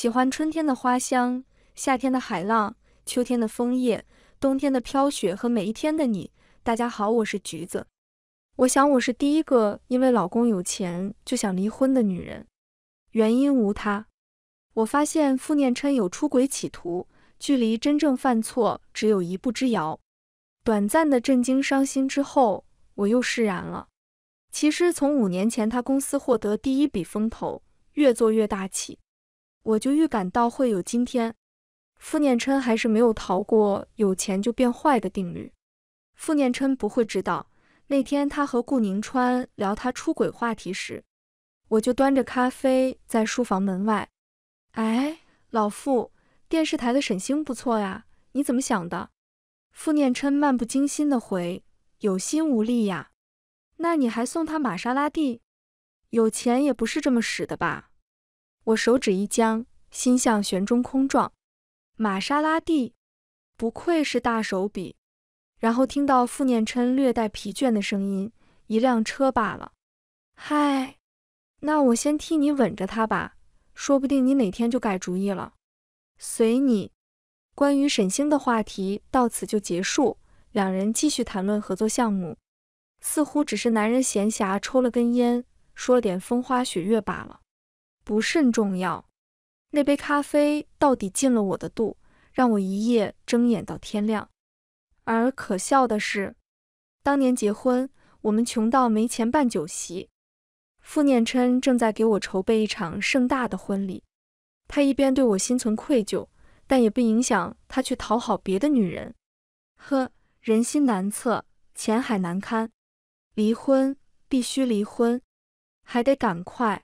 喜欢春天的花香，夏天的海浪，秋天的枫叶，冬天的飘雪和每一天的你。大家好，我是橘子。我想我是第一个因为老公有钱就想离婚的女人，原因无他，我发现傅念琛有出轨企图，距离真正犯错只有一步之遥。短暂的震惊、伤心之后，我又释然了。其实从五年前他公司获得第一笔风投，越做越大气。我就预感到会有今天，傅念琛还是没有逃过有钱就变坏的定律。傅念琛不会知道，那天他和顾宁川聊他出轨话题时，我就端着咖啡在书房门外。哎，老傅，电视台的沈星不错呀，你怎么想的？傅念琛漫不经心的回：有心无力呀。那你还送他玛莎拉蒂？有钱也不是这么使的吧？我手指一僵，心像悬中空撞。玛莎拉蒂，不愧是大手笔。然后听到傅念琛略带疲倦的声音：“一辆车罢了。”“嗨，那我先替你吻着他吧，说不定你哪天就改主意了。”“随你。”关于沈星的话题到此就结束，两人继续谈论合作项目，似乎只是男人闲暇抽了根烟，说了点风花雪月罢了。不甚重要，那杯咖啡到底进了我的肚，让我一夜睁眼到天亮。而可笑的是，当年结婚，我们穷到没钱办酒席。傅念琛正在给我筹备一场盛大的婚礼，他一边对我心存愧疚，但也不影响他去讨好别的女人。呵，人心难测，钱海难堪。离婚必须离婚，还得赶快。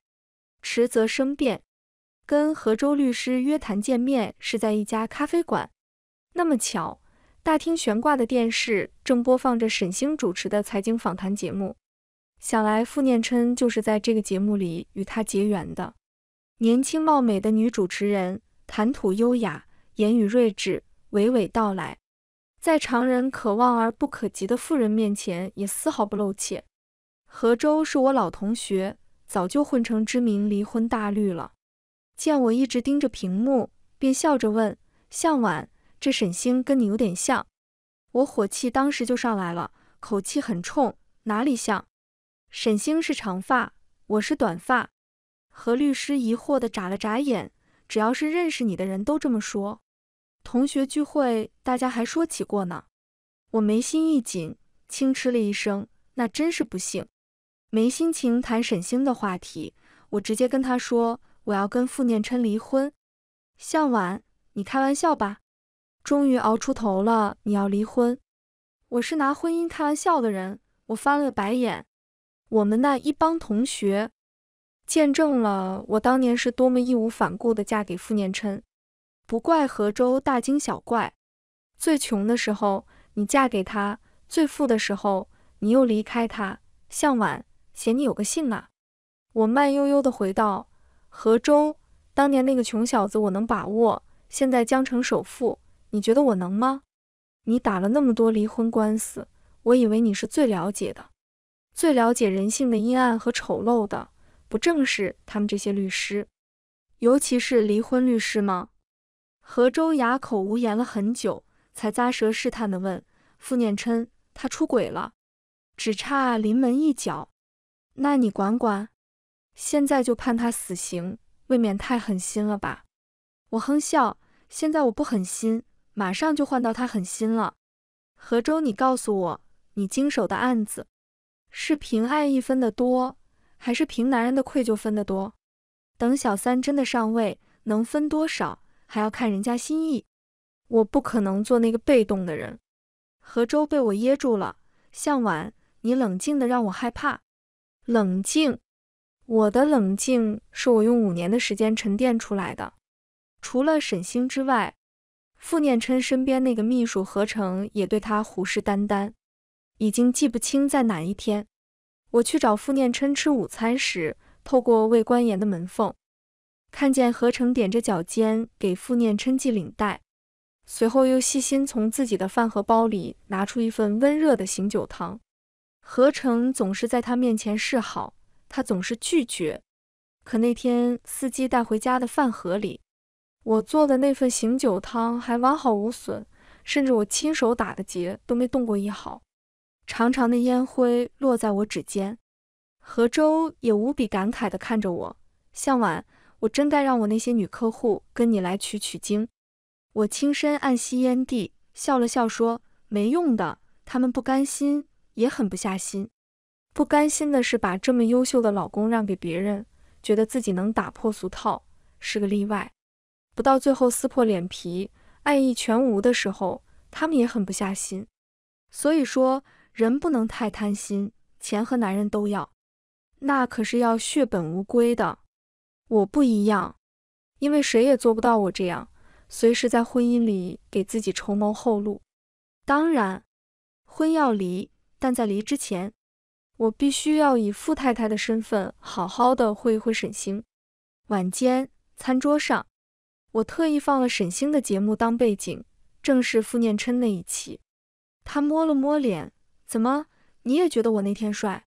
迟则生变。跟何州律师约谈见面是在一家咖啡馆。那么巧，大厅悬挂的电视正播放着沈星主持的财经访谈节目。想来傅念琛就是在这个节目里与他结缘的。年轻貌美的女主持人，谈吐优雅，言语睿智，娓娓道来，在常人可望而不可及的富人面前也丝毫不露怯。何州是我老同学。早就混成知名离婚大律了。见我一直盯着屏幕，便笑着问：“向晚，这沈星跟你有点像。”我火气当时就上来了，口气很冲：“哪里像？沈星是长发，我是短发。”何律师疑惑地眨了眨眼：“只要是认识你的人都这么说。同学聚会，大家还说起过呢。”我眉心一紧，轻嗤了一声：“那真是不幸。”没心情谈沈星的话题，我直接跟他说我要跟傅念琛离婚。向晚，你开玩笑吧？终于熬出头了，你要离婚？我是拿婚姻开玩笑的人。我翻了个白眼。我们那一帮同学见证了我当年是多么义无反顾地嫁给傅念琛。不怪何州大惊小怪。最穷的时候你嫁给他，最富的时候你又离开他，向晚。嫌你有个姓啊！我慢悠悠地回道：“何周，当年那个穷小子，我能把握。现在江城首富，你觉得我能吗？你打了那么多离婚官司，我以为你是最了解的，最了解人性的阴暗和丑陋的，不正是他们这些律师，尤其是离婚律师吗？”何周哑口无言了很久，才咂舌试探地问傅念琛：“他出轨了，只差临门一脚。”那你管管，现在就判他死刑，未免太狠心了吧？我哼笑，现在我不狠心，马上就换到他狠心了。何周，你告诉我，你经手的案子，是凭爱意分的多，还是凭男人的愧疚分的多？等小三真的上位，能分多少，还要看人家心意。我不可能做那个被动的人。何周被我噎住了，向晚，你冷静的让我害怕。冷静，我的冷静是我用五年的时间沉淀出来的。除了沈星之外，傅念琛身边那个秘书何成也对他虎视眈眈。已经记不清在哪一天，我去找傅念琛吃午餐时，透过未关严的门缝，看见何成踮着脚尖给傅念琛系领带，随后又细心从自己的饭盒包里拿出一份温热的醒酒汤。何成总是在他面前示好，他总是拒绝。可那天司机带回家的饭盒里，我做的那份醒酒汤还完好无损，甚至我亲手打的结都没动过一毫。长长的烟灰落在我指尖，何周也无比感慨地看着我。向晚，我真该让我那些女客户跟你来取取经。我轻身按吸烟蒂，笑了笑说：“没用的，他们不甘心。”也狠不下心，不甘心的是把这么优秀的老公让给别人，觉得自己能打破俗套是个例外，不到最后撕破脸皮，爱意全无的时候，他们也狠不下心。所以说，人不能太贪心，钱和男人都要，那可是要血本无归的。我不一样，因为谁也做不到我这样，随时在婚姻里给自己筹谋后路。当然，婚要离。但在离之前，我必须要以傅太太的身份好好的会一会沈星。晚间餐桌上，我特意放了沈星的节目当背景，正是傅念琛那一期。他摸了摸脸，怎么你也觉得我那天帅？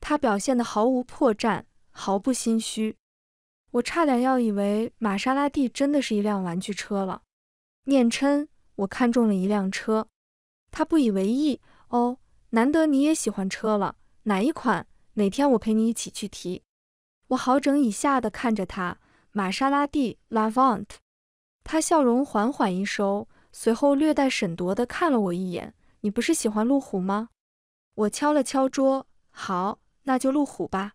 他表现的毫无破绽，毫不心虚，我差点要以为玛莎拉蒂真的是一辆玩具车了。念琛，我看中了一辆车。他不以为意，哦。难得你也喜欢车了，哪一款？哪天我陪你一起去提，我好整以下的看着他玛莎拉蒂 Lavant，他笑容缓缓一收，随后略带审夺的看了我一眼。你不是喜欢路虎吗？我敲了敲桌，好，那就路虎吧，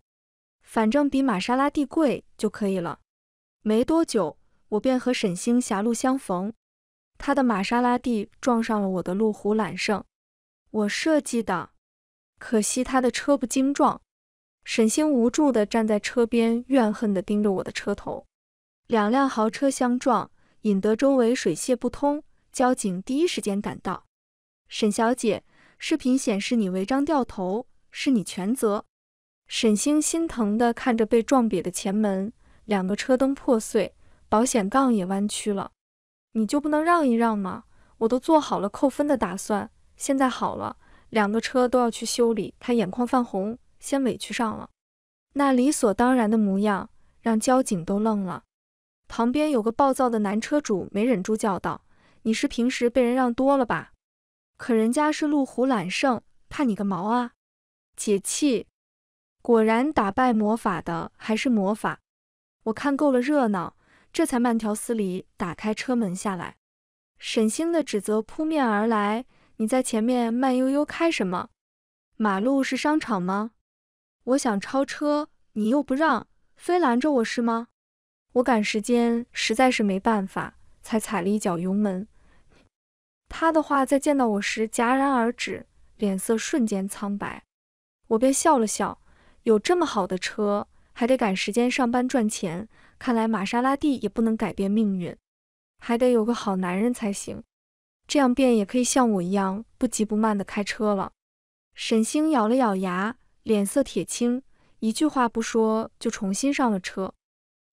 反正比玛莎拉蒂贵就可以了。没多久，我便和沈星狭路相逢，他的玛莎拉蒂撞上了我的路虎揽胜。我设计的，可惜他的车不精撞。沈星无助地站在车边，怨恨地盯着我的车头。两辆豪车相撞，引得周围水泄不通。交警第一时间赶到。沈小姐，视频显示你违章掉头，是你全责。沈星心疼地看着被撞瘪的前门，两个车灯破碎，保险杠也弯曲了。你就不能让一让吗？我都做好了扣分的打算。现在好了，两个车都要去修理，他眼眶泛红，先委屈上了，那理所当然的模样让交警都愣了。旁边有个暴躁的男车主没忍住叫道：“你是平时被人让多了吧？可人家是路虎揽胜，怕你个毛啊！”解气，果然打败魔法的还是魔法。我看够了热闹，这才慢条斯理打开车门下来。沈星的指责扑面而来。你在前面慢悠悠开什么？马路是商场吗？我想超车，你又不让，非拦着我是吗？我赶时间，实在是没办法，才踩了一脚油门。他的话在见到我时戛然而止，脸色瞬间苍白。我便笑了笑：有这么好的车，还得赶时间上班赚钱，看来玛莎拉蒂也不能改变命运，还得有个好男人才行。这样，便也可以像我一样不急不慢地开车了。沈星咬了咬牙，脸色铁青，一句话不说，就重新上了车，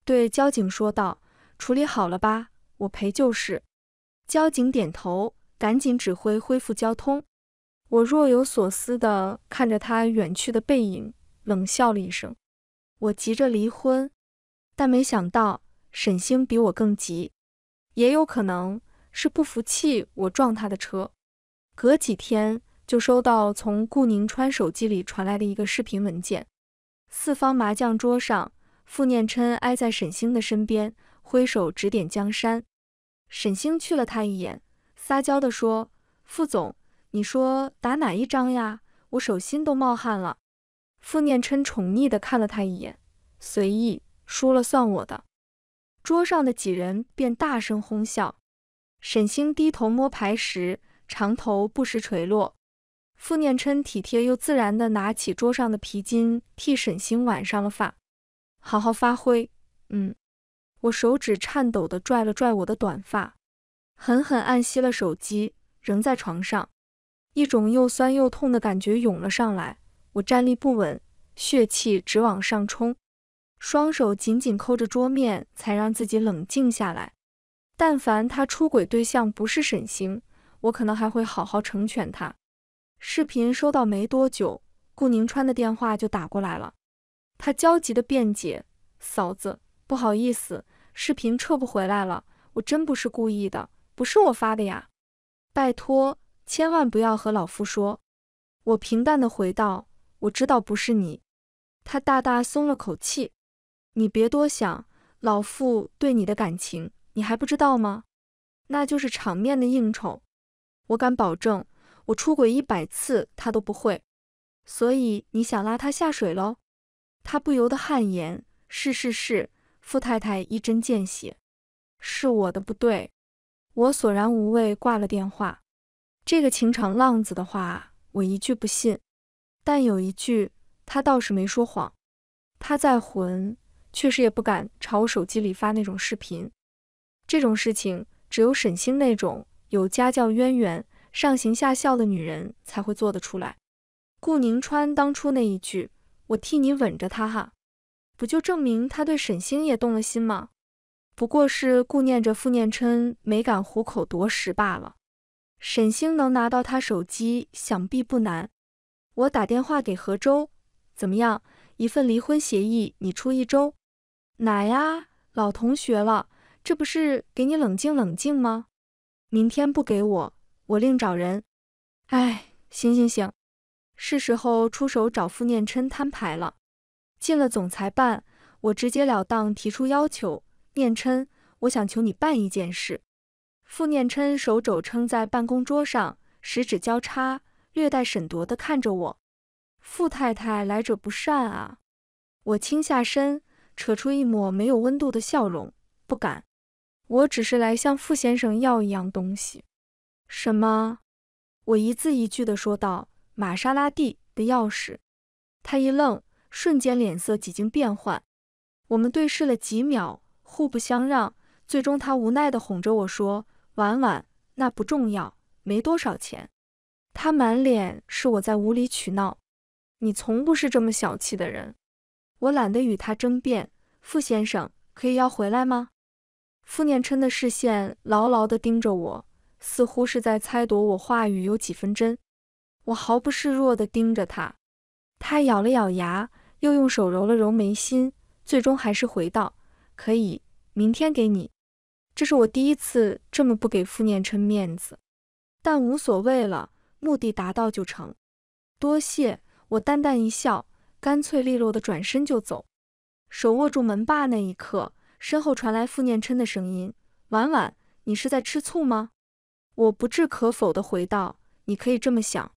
对交警说道：“处理好了吧？我赔就是。”交警点头，赶紧指挥恢复交通。我若有所思地看着他远去的背影，冷笑了一声。我急着离婚，但没想到沈星比我更急，也有可能。是不服气我撞他的车，隔几天就收到从顾宁川手机里传来的一个视频文件。四方麻将桌上，傅念琛挨在沈星的身边，挥手指点江山。沈星去了他一眼，撒娇地说：“傅总，你说打哪一张呀？我手心都冒汗了。”傅念琛宠溺地看了他一眼，随意，输了算我的。桌上的几人便大声哄笑。沈星低头摸牌时，长头不时垂落。傅念琛体贴又自然地拿起桌上的皮筋，替沈星挽上了发。好好发挥，嗯。我手指颤抖地拽了拽我的短发，狠狠按熄了手机，扔在床上。一种又酸又痛的感觉涌了上来，我站立不稳，血气直往上冲，双手紧紧扣着桌面，才让自己冷静下来。但凡他出轨对象不是沈星，我可能还会好好成全他。视频收到没多久，顾宁川的电话就打过来了。他焦急的辩解：“嫂子，不好意思，视频撤不回来了，我真不是故意的，不是我发的呀。拜托，千万不要和老夫说。”我平淡的回道：“我知道不是你。”他大大松了口气：“你别多想，老夫对你的感情。”你还不知道吗？那就是场面的应酬。我敢保证，我出轨一百次他都不会。所以你想拉他下水喽？他不由得汗颜。是是是，傅太太一针见血。是我的不对。我索然无味，挂了电话。这个情场浪子的话，我一句不信。但有一句，他倒是没说谎。他再混，确实也不敢朝我手机里发那种视频。这种事情只有沈星那种有家教渊源、上行下效的女人才会做得出来。顾宁川当初那一句“我替你稳着她哈”，不就证明他对沈星也动了心吗？不过是顾念着傅念琛，没敢虎口夺食罢了。沈星能拿到他手机，想必不难。我打电话给何周，怎么样？一份离婚协议，你出一周。哪呀？老同学了。这不是给你冷静冷静吗？明天不给我，我另找人。哎，行行行，是时候出手找傅念琛摊牌了。进了总裁办，我直截了当提出要求：念琛，我想求你办一件事。傅念琛手肘撑在办公桌上，十指交叉，略带审夺的看着我。傅太太来者不善啊！我倾下身，扯出一抹没有温度的笑容，不敢。我只是来向傅先生要一样东西。什么？我一字一句地说道：“玛莎拉蒂的钥匙。”他一愣，瞬间脸色几经变换。我们对视了几秒，互不相让。最终，他无奈地哄着我说：“婉婉，那不重要，没多少钱。”他满脸是我在无理取闹。你从不是这么小气的人。我懒得与他争辩。傅先生，可以要回来吗？傅念琛的视线牢牢地盯着我，似乎是在猜度我话语有几分真。我毫不示弱地盯着他，他咬了咬牙，又用手揉了揉眉心，最终还是回道：“可以，明天给你。”这是我第一次这么不给傅念琛面子，但无所谓了，目的达到就成。多谢，我淡淡一笑，干脆利落地转身就走，手握住门把那一刻。身后传来傅念琛的声音：“婉婉，你是在吃醋吗？”我不置可否地回道：“你可以这么想。”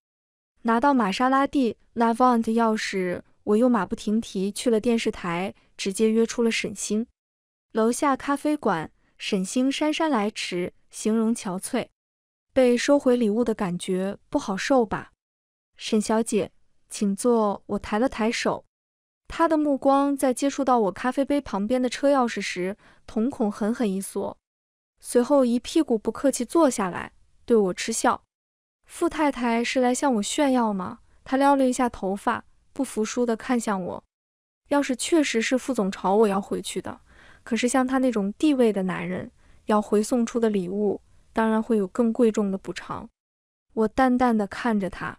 拿到玛莎拉蒂 l a v a n t e 钥匙，我又马不停蹄去了电视台，直接约出了沈星。楼下咖啡馆，沈星姗姗来迟，形容憔悴。被收回礼物的感觉不好受吧？沈小姐，请坐。我抬了抬手。他的目光在接触到我咖啡杯旁边的车钥匙时，瞳孔狠狠一缩，随后一屁股不客气坐下来，对我嗤笑：“傅太太是来向我炫耀吗？”他撩了一下头发，不服输的看向我。要是确实是傅总朝我要回去的，可是像他那种地位的男人，要回送出的礼物，当然会有更贵重的补偿。我淡淡的看着他，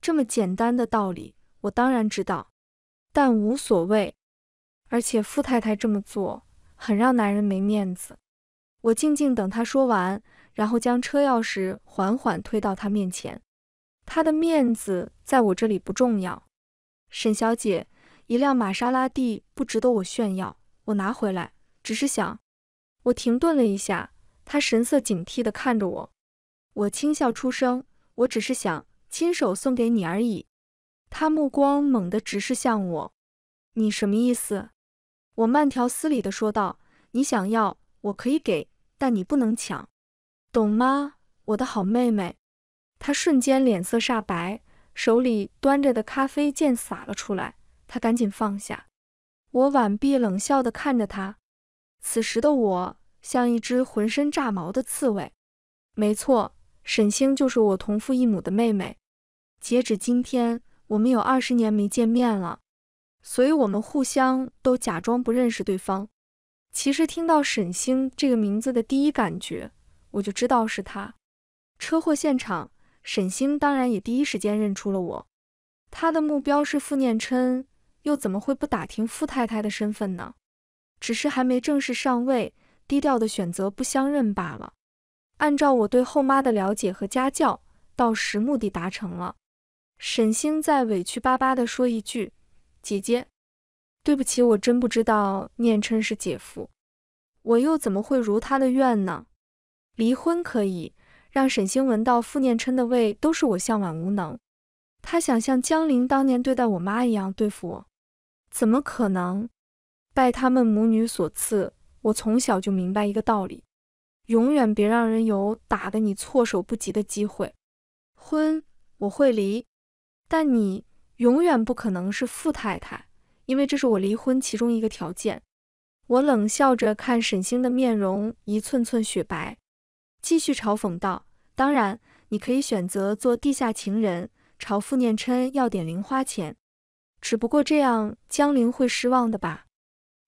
这么简单的道理，我当然知道。但无所谓，而且傅太太这么做很让男人没面子。我静静等他说完，然后将车钥匙缓缓推到他面前。他的面子在我这里不重要。沈小姐，一辆玛莎拉蒂不值得我炫耀，我拿回来只是想……我停顿了一下，他神色警惕地看着我，我轻笑出声，我只是想亲手送给你而已。他目光猛地直视向我，你什么意思？我慢条斯理地说道：“你想要，我可以给，但你不能抢，懂吗？我的好妹妹。”他瞬间脸色煞白，手里端着的咖啡溅洒了出来，他赶紧放下。我挽臂冷笑地看着他，此时的我像一只浑身炸毛的刺猬。没错，沈星就是我同父异母的妹妹。截止今天。我们有二十年没见面了，所以我们互相都假装不认识对方。其实听到沈星这个名字的第一感觉，我就知道是他。车祸现场，沈星当然也第一时间认出了我。他的目标是傅念琛，又怎么会不打听傅太太的身份呢？只是还没正式上位，低调的选择不相认罢了。按照我对后妈的了解和家教，到时目的达成了。沈星在委屈巴巴地说一句：“姐姐，对不起，我真不知道念琛是姐夫，我又怎么会如他的愿呢？离婚可以让沈星闻到傅念琛的味，都是我向晚无能。他想像江临当年对待我妈一样对付我，怎么可能？拜他们母女所赐，我从小就明白一个道理：永远别让人有打得你措手不及的机会。婚我会离。”但你永远不可能是傅太太，因为这是我离婚其中一个条件。我冷笑着看沈星的面容一寸寸雪白，继续嘲讽道：“当然，你可以选择做地下情人，朝傅念琛要点零花钱。只不过这样江临会失望的吧？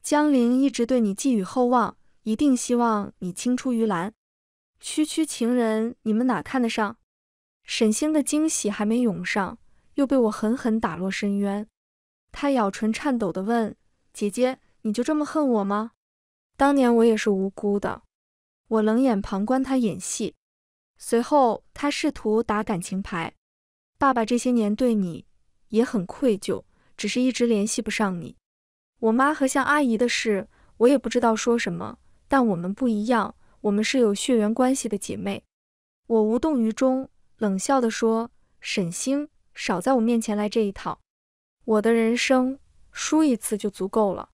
江临一直对你寄予厚望，一定希望你青出于蓝。区区情人，你们哪看得上？”沈星的惊喜还没涌上。又被我狠狠打落深渊。他咬唇颤抖地问：“姐姐，你就这么恨我吗？当年我也是无辜的，我冷眼旁观他演戏。随后，他试图打感情牌：爸爸这些年对你也很愧疚，只是一直联系不上你。我妈和向阿姨的事，我也不知道说什么。但我们不一样，我们是有血缘关系的姐妹。”我无动于衷，冷笑地说：“沈星。”少在我面前来这一套，我的人生输一次就足够了。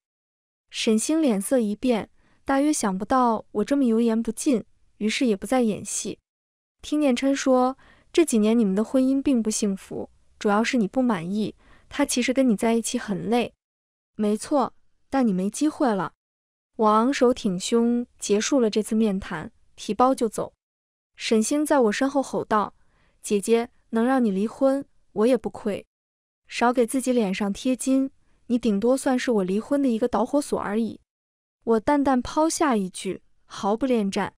沈星脸色一变，大约想不到我这么油盐不进，于是也不再演戏。听念琛说，这几年你们的婚姻并不幸福，主要是你不满意，他其实跟你在一起很累。没错，但你没机会了。我昂首挺胸，结束了这次面谈，提包就走。沈星在我身后吼道：“姐姐，能让你离婚？”我也不亏，少给自己脸上贴金。你顶多算是我离婚的一个导火索而已。我淡淡抛下一句，毫不恋战。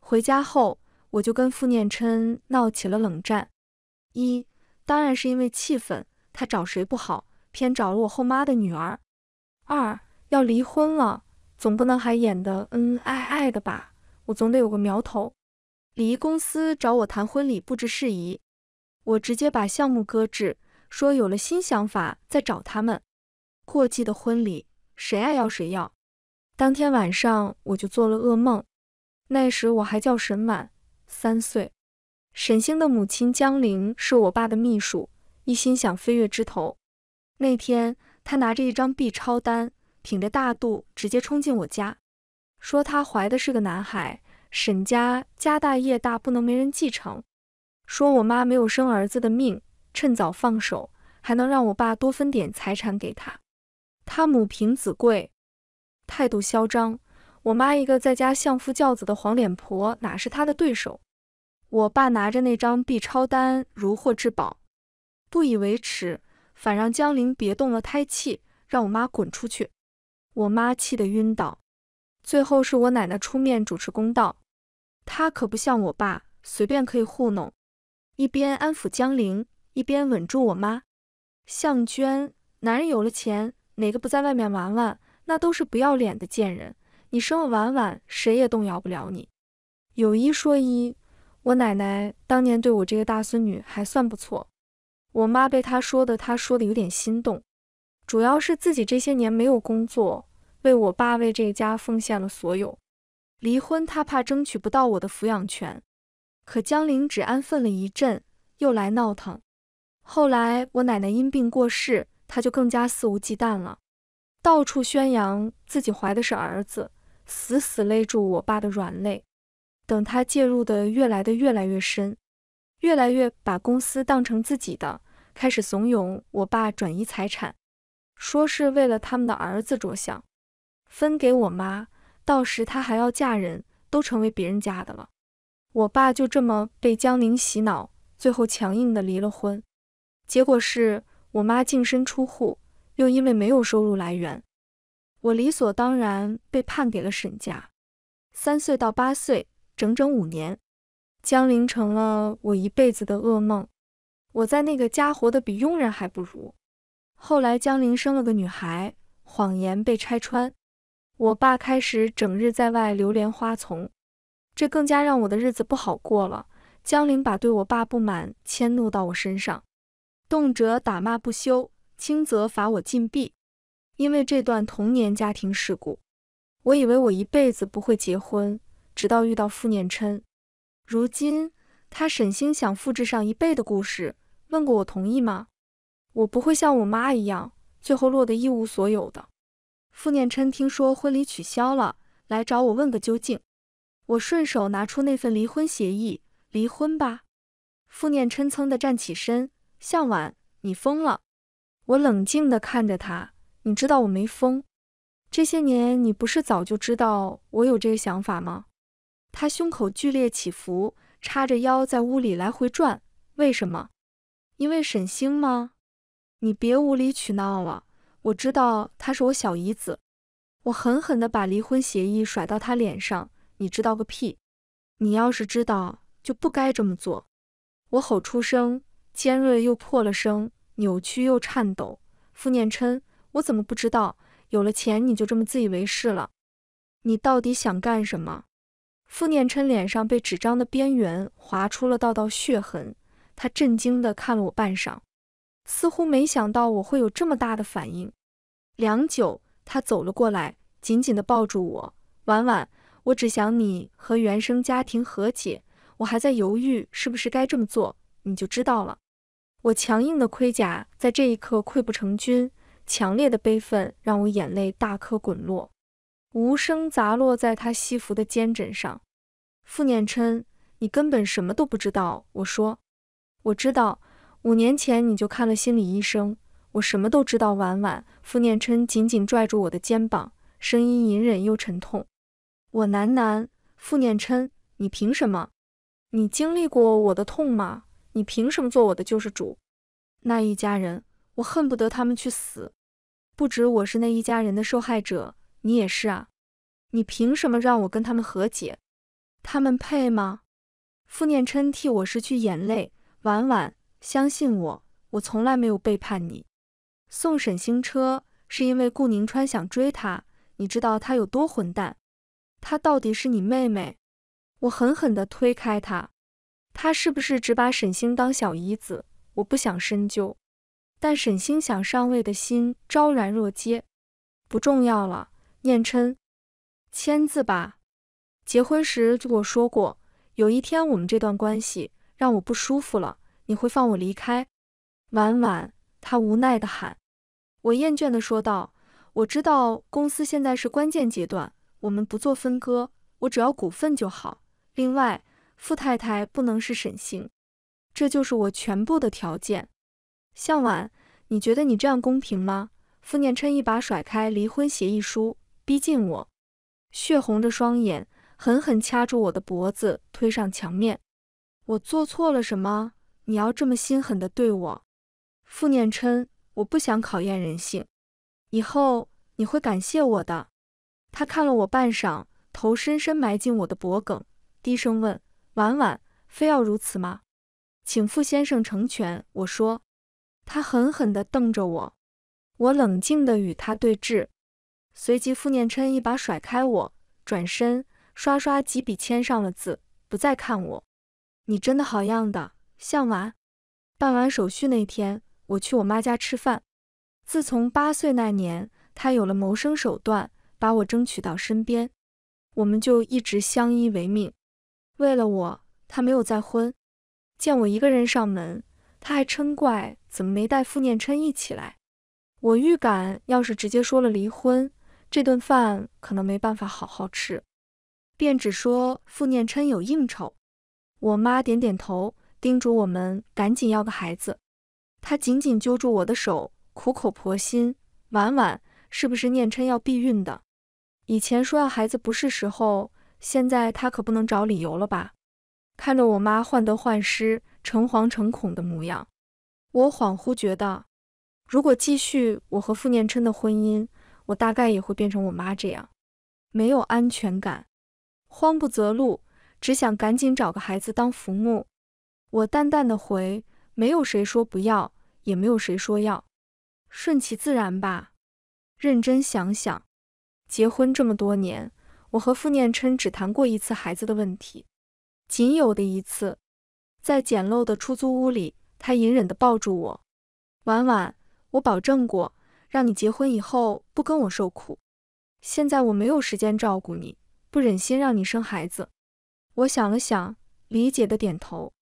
回家后，我就跟傅念琛闹起了冷战。一，当然是因为气愤，他找谁不好，偏找了我后妈的女儿。二，要离婚了，总不能还演得恩恩爱爱的吧？我总得有个苗头。礼仪公司找我谈婚礼布置事宜。我直接把项目搁置，说有了新想法再找他们。过季的婚礼，谁爱要谁要。当天晚上我就做了噩梦，那时我还叫沈满，三岁。沈星的母亲江玲是我爸的秘书，一心想飞越枝头。那天她拿着一张 B 超单，挺着大肚直接冲进我家，说她怀的是个男孩。沈家家大业大，不能没人继承。说我妈没有生儿子的命，趁早放手，还能让我爸多分点财产给她。他母凭子贵，态度嚣张。我妈一个在家相夫教子的黄脸婆，哪是他的对手？我爸拿着那张 B 超单如获至宝，不以为耻，反让江林别动了胎气，让我妈滚出去。我妈气得晕倒。最后是我奶奶出面主持公道，她可不像我爸随便可以糊弄。一边安抚江玲，一边稳住我妈。向娟，男人有了钱，哪个不在外面玩玩？那都是不要脸的贱人。你生了婉婉，谁也动摇不了你。有一说一，我奶奶当年对我这个大孙女还算不错。我妈被她说的，她说的有点心动。主要是自己这些年没有工作，为我爸为这个家奉献了所有。离婚，她怕争取不到我的抚养权。可江玲只安分了一阵，又来闹腾。后来我奶奶因病过世，她就更加肆无忌惮了，到处宣扬自己怀的是儿子，死死勒住我爸的软肋。等他介入的越来的越来越深，越来越把公司当成自己的，开始怂恿我爸转移财产，说是为了他们的儿子着想，分给我妈，到时她还要嫁人，都成为别人家的了。我爸就这么被江宁洗脑，最后强硬的离了婚，结果是我妈净身出户，又因为没有收入来源，我理所当然被判给了沈家。三岁到八岁，整整五年，江宁成了我一辈子的噩梦。我在那个家活得比佣人还不如。后来江宁生了个女孩，谎言被拆穿，我爸开始整日在外流连花丛。这更加让我的日子不好过了。江临把对我爸不满迁怒到我身上，动辄打骂不休，轻则罚我禁闭。因为这段童年家庭事故，我以为我一辈子不会结婚，直到遇到傅念琛。如今他沈星想复制上一辈的故事，问过我同意吗？我不会像我妈一样，最后落得一无所有的。傅念琛听说婚礼取消了，来找我问个究竟。我顺手拿出那份离婚协议，离婚吧。傅念琛噌的站起身，向晚，你疯了！我冷静地看着他，你知道我没疯。这些年，你不是早就知道我有这个想法吗？他胸口剧烈起伏，叉着腰在屋里来回转。为什么？因为沈星吗？你别无理取闹了！我知道她是我小姨子。我狠狠地把离婚协议甩到他脸上。你知道个屁！你要是知道，就不该这么做！我吼出声，尖锐又破了声，扭曲又颤抖。傅念琛，我怎么不知道？有了钱你就这么自以为是了？你到底想干什么？傅念琛脸上被纸张的边缘划出了道道血痕，他震惊地看了我半晌，似乎没想到我会有这么大的反应。良久，他走了过来，紧紧地抱住我，婉婉。我只想你和原生家庭和解。我还在犹豫是不是该这么做，你就知道了。我强硬的盔甲在这一刻溃不成军，强烈的悲愤让我眼泪大颗滚落，无声砸落在他西服的肩枕上。傅念琛，你根本什么都不知道。我说，我知道，五年前你就看了心理医生。我什么都知道。晚晚，傅念琛紧紧拽住我的肩膀，声音隐忍又沉痛。我喃喃：“傅念琛，你凭什么？你经历过我的痛吗？你凭什么做我的救世主？那一家人，我恨不得他们去死。不止我是那一家人的受害者，你也是啊。你凭什么让我跟他们和解？他们配吗？”傅念琛替我拭去眼泪：“婉婉，相信我，我从来没有背叛你。送沈星车是因为顾宁川想追她，你知道他有多混蛋。”她到底是你妹妹？我狠狠地推开她。她是不是只把沈星当小姨子？我不想深究，但沈星想上位的心昭然若揭。不重要了，念琛，签字吧。结婚时就我说过，有一天我们这段关系让我不舒服了，你会放我离开。晚晚，他无奈地喊。我厌倦地说道：“我知道公司现在是关键阶段。”我们不做分割，我只要股份就好。另外，傅太太不能是沈星，这就是我全部的条件。向晚，你觉得你这样公平吗？傅念琛一把甩开离婚协议书，逼近我，血红着双眼，狠狠掐住我的脖子，推上墙面。我做错了什么？你要这么心狠的对我？傅念琛，我不想考验人性，以后你会感谢我的。他看了我半晌，头深深埋进我的脖颈，低声问：“婉婉，非要如此吗？”“请傅先生成全。”我说。他狠狠地瞪着我，我冷静地与他对峙。随即，傅念琛一把甩开我，转身刷刷几笔签上了字，不再看我。“你真的好样的，向婉。”办完手续那天，我去我妈家吃饭。自从八岁那年，他有了谋生手段。把我争取到身边，我们就一直相依为命。为了我，他没有再婚。见我一个人上门，他还嗔怪怎么没带傅念琛一起来。我预感，要是直接说了离婚，这顿饭可能没办法好好吃，便只说傅念琛有应酬。我妈点点头，叮嘱我们赶紧要个孩子。她紧紧揪住我的手，苦口婆心：“婉婉，是不是念琛要避孕的？”以前说要孩子不是时候，现在他可不能找理由了吧？看着我妈患得患失、诚惶诚恐的模样，我恍惚觉得，如果继续我和傅念琛的婚姻，我大概也会变成我妈这样，没有安全感，慌不择路，只想赶紧找个孩子当浮木。我淡淡的回：没有谁说不要，也没有谁说要，顺其自然吧。认真想想。结婚这么多年，我和傅念琛只谈过一次孩子的问题，仅有的一次，在简陋的出租屋里，他隐忍的抱住我，婉婉，我保证过，让你结婚以后不跟我受苦。现在我没有时间照顾你，不忍心让你生孩子。我想了想，理解的点头。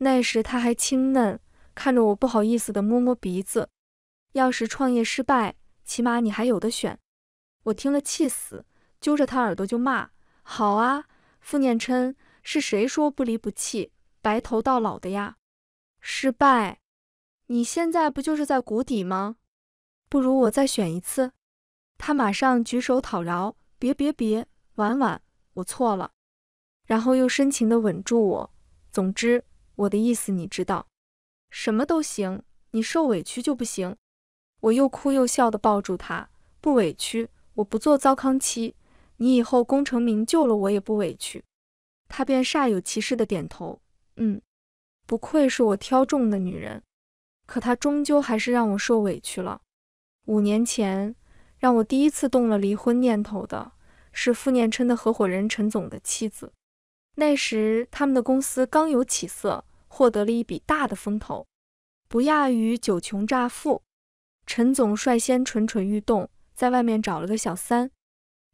那时他还青嫩，看着我不好意思的摸摸鼻子。要是创业失败，起码你还有的选。我听了气死，揪着他耳朵就骂：“好啊，傅念琛，是谁说不离不弃、白头到老的呀？失败，你现在不就是在谷底吗？不如我再选一次。”他马上举手讨饶：“别别别，婉婉，我错了。”然后又深情地吻住我。总之，我的意思你知道，什么都行，你受委屈就不行。我又哭又笑地抱住他，不委屈。我不做糟糠妻，你以后功成名就了，我也不委屈。他便煞有其事地点头，嗯，不愧是我挑中的女人。可他终究还是让我受委屈了。五年前，让我第一次动了离婚念头的，是傅念琛的合伙人陈总的妻子。那时他们的公司刚有起色，获得了一笔大的风投，不亚于九穷乍富。陈总率先蠢蠢欲动。在外面找了个小三，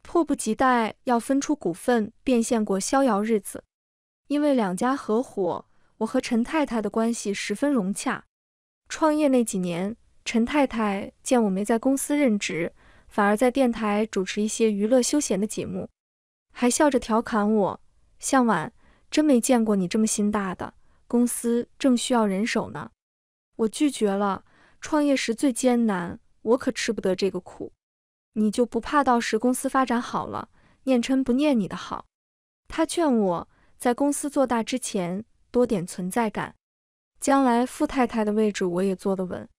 迫不及待要分出股份变现过逍遥日子。因为两家合伙，我和陈太太的关系十分融洽。创业那几年，陈太太见我没在公司任职，反而在电台主持一些娱乐休闲的节目，还笑着调侃我：“向晚，真没见过你这么心大的。公司正需要人手呢。”我拒绝了。创业时最艰难，我可吃不得这个苦。你就不怕到时公司发展好了，念琛不念你的好？他劝我在公司做大之前多点存在感，将来富太太的位置我也坐得稳。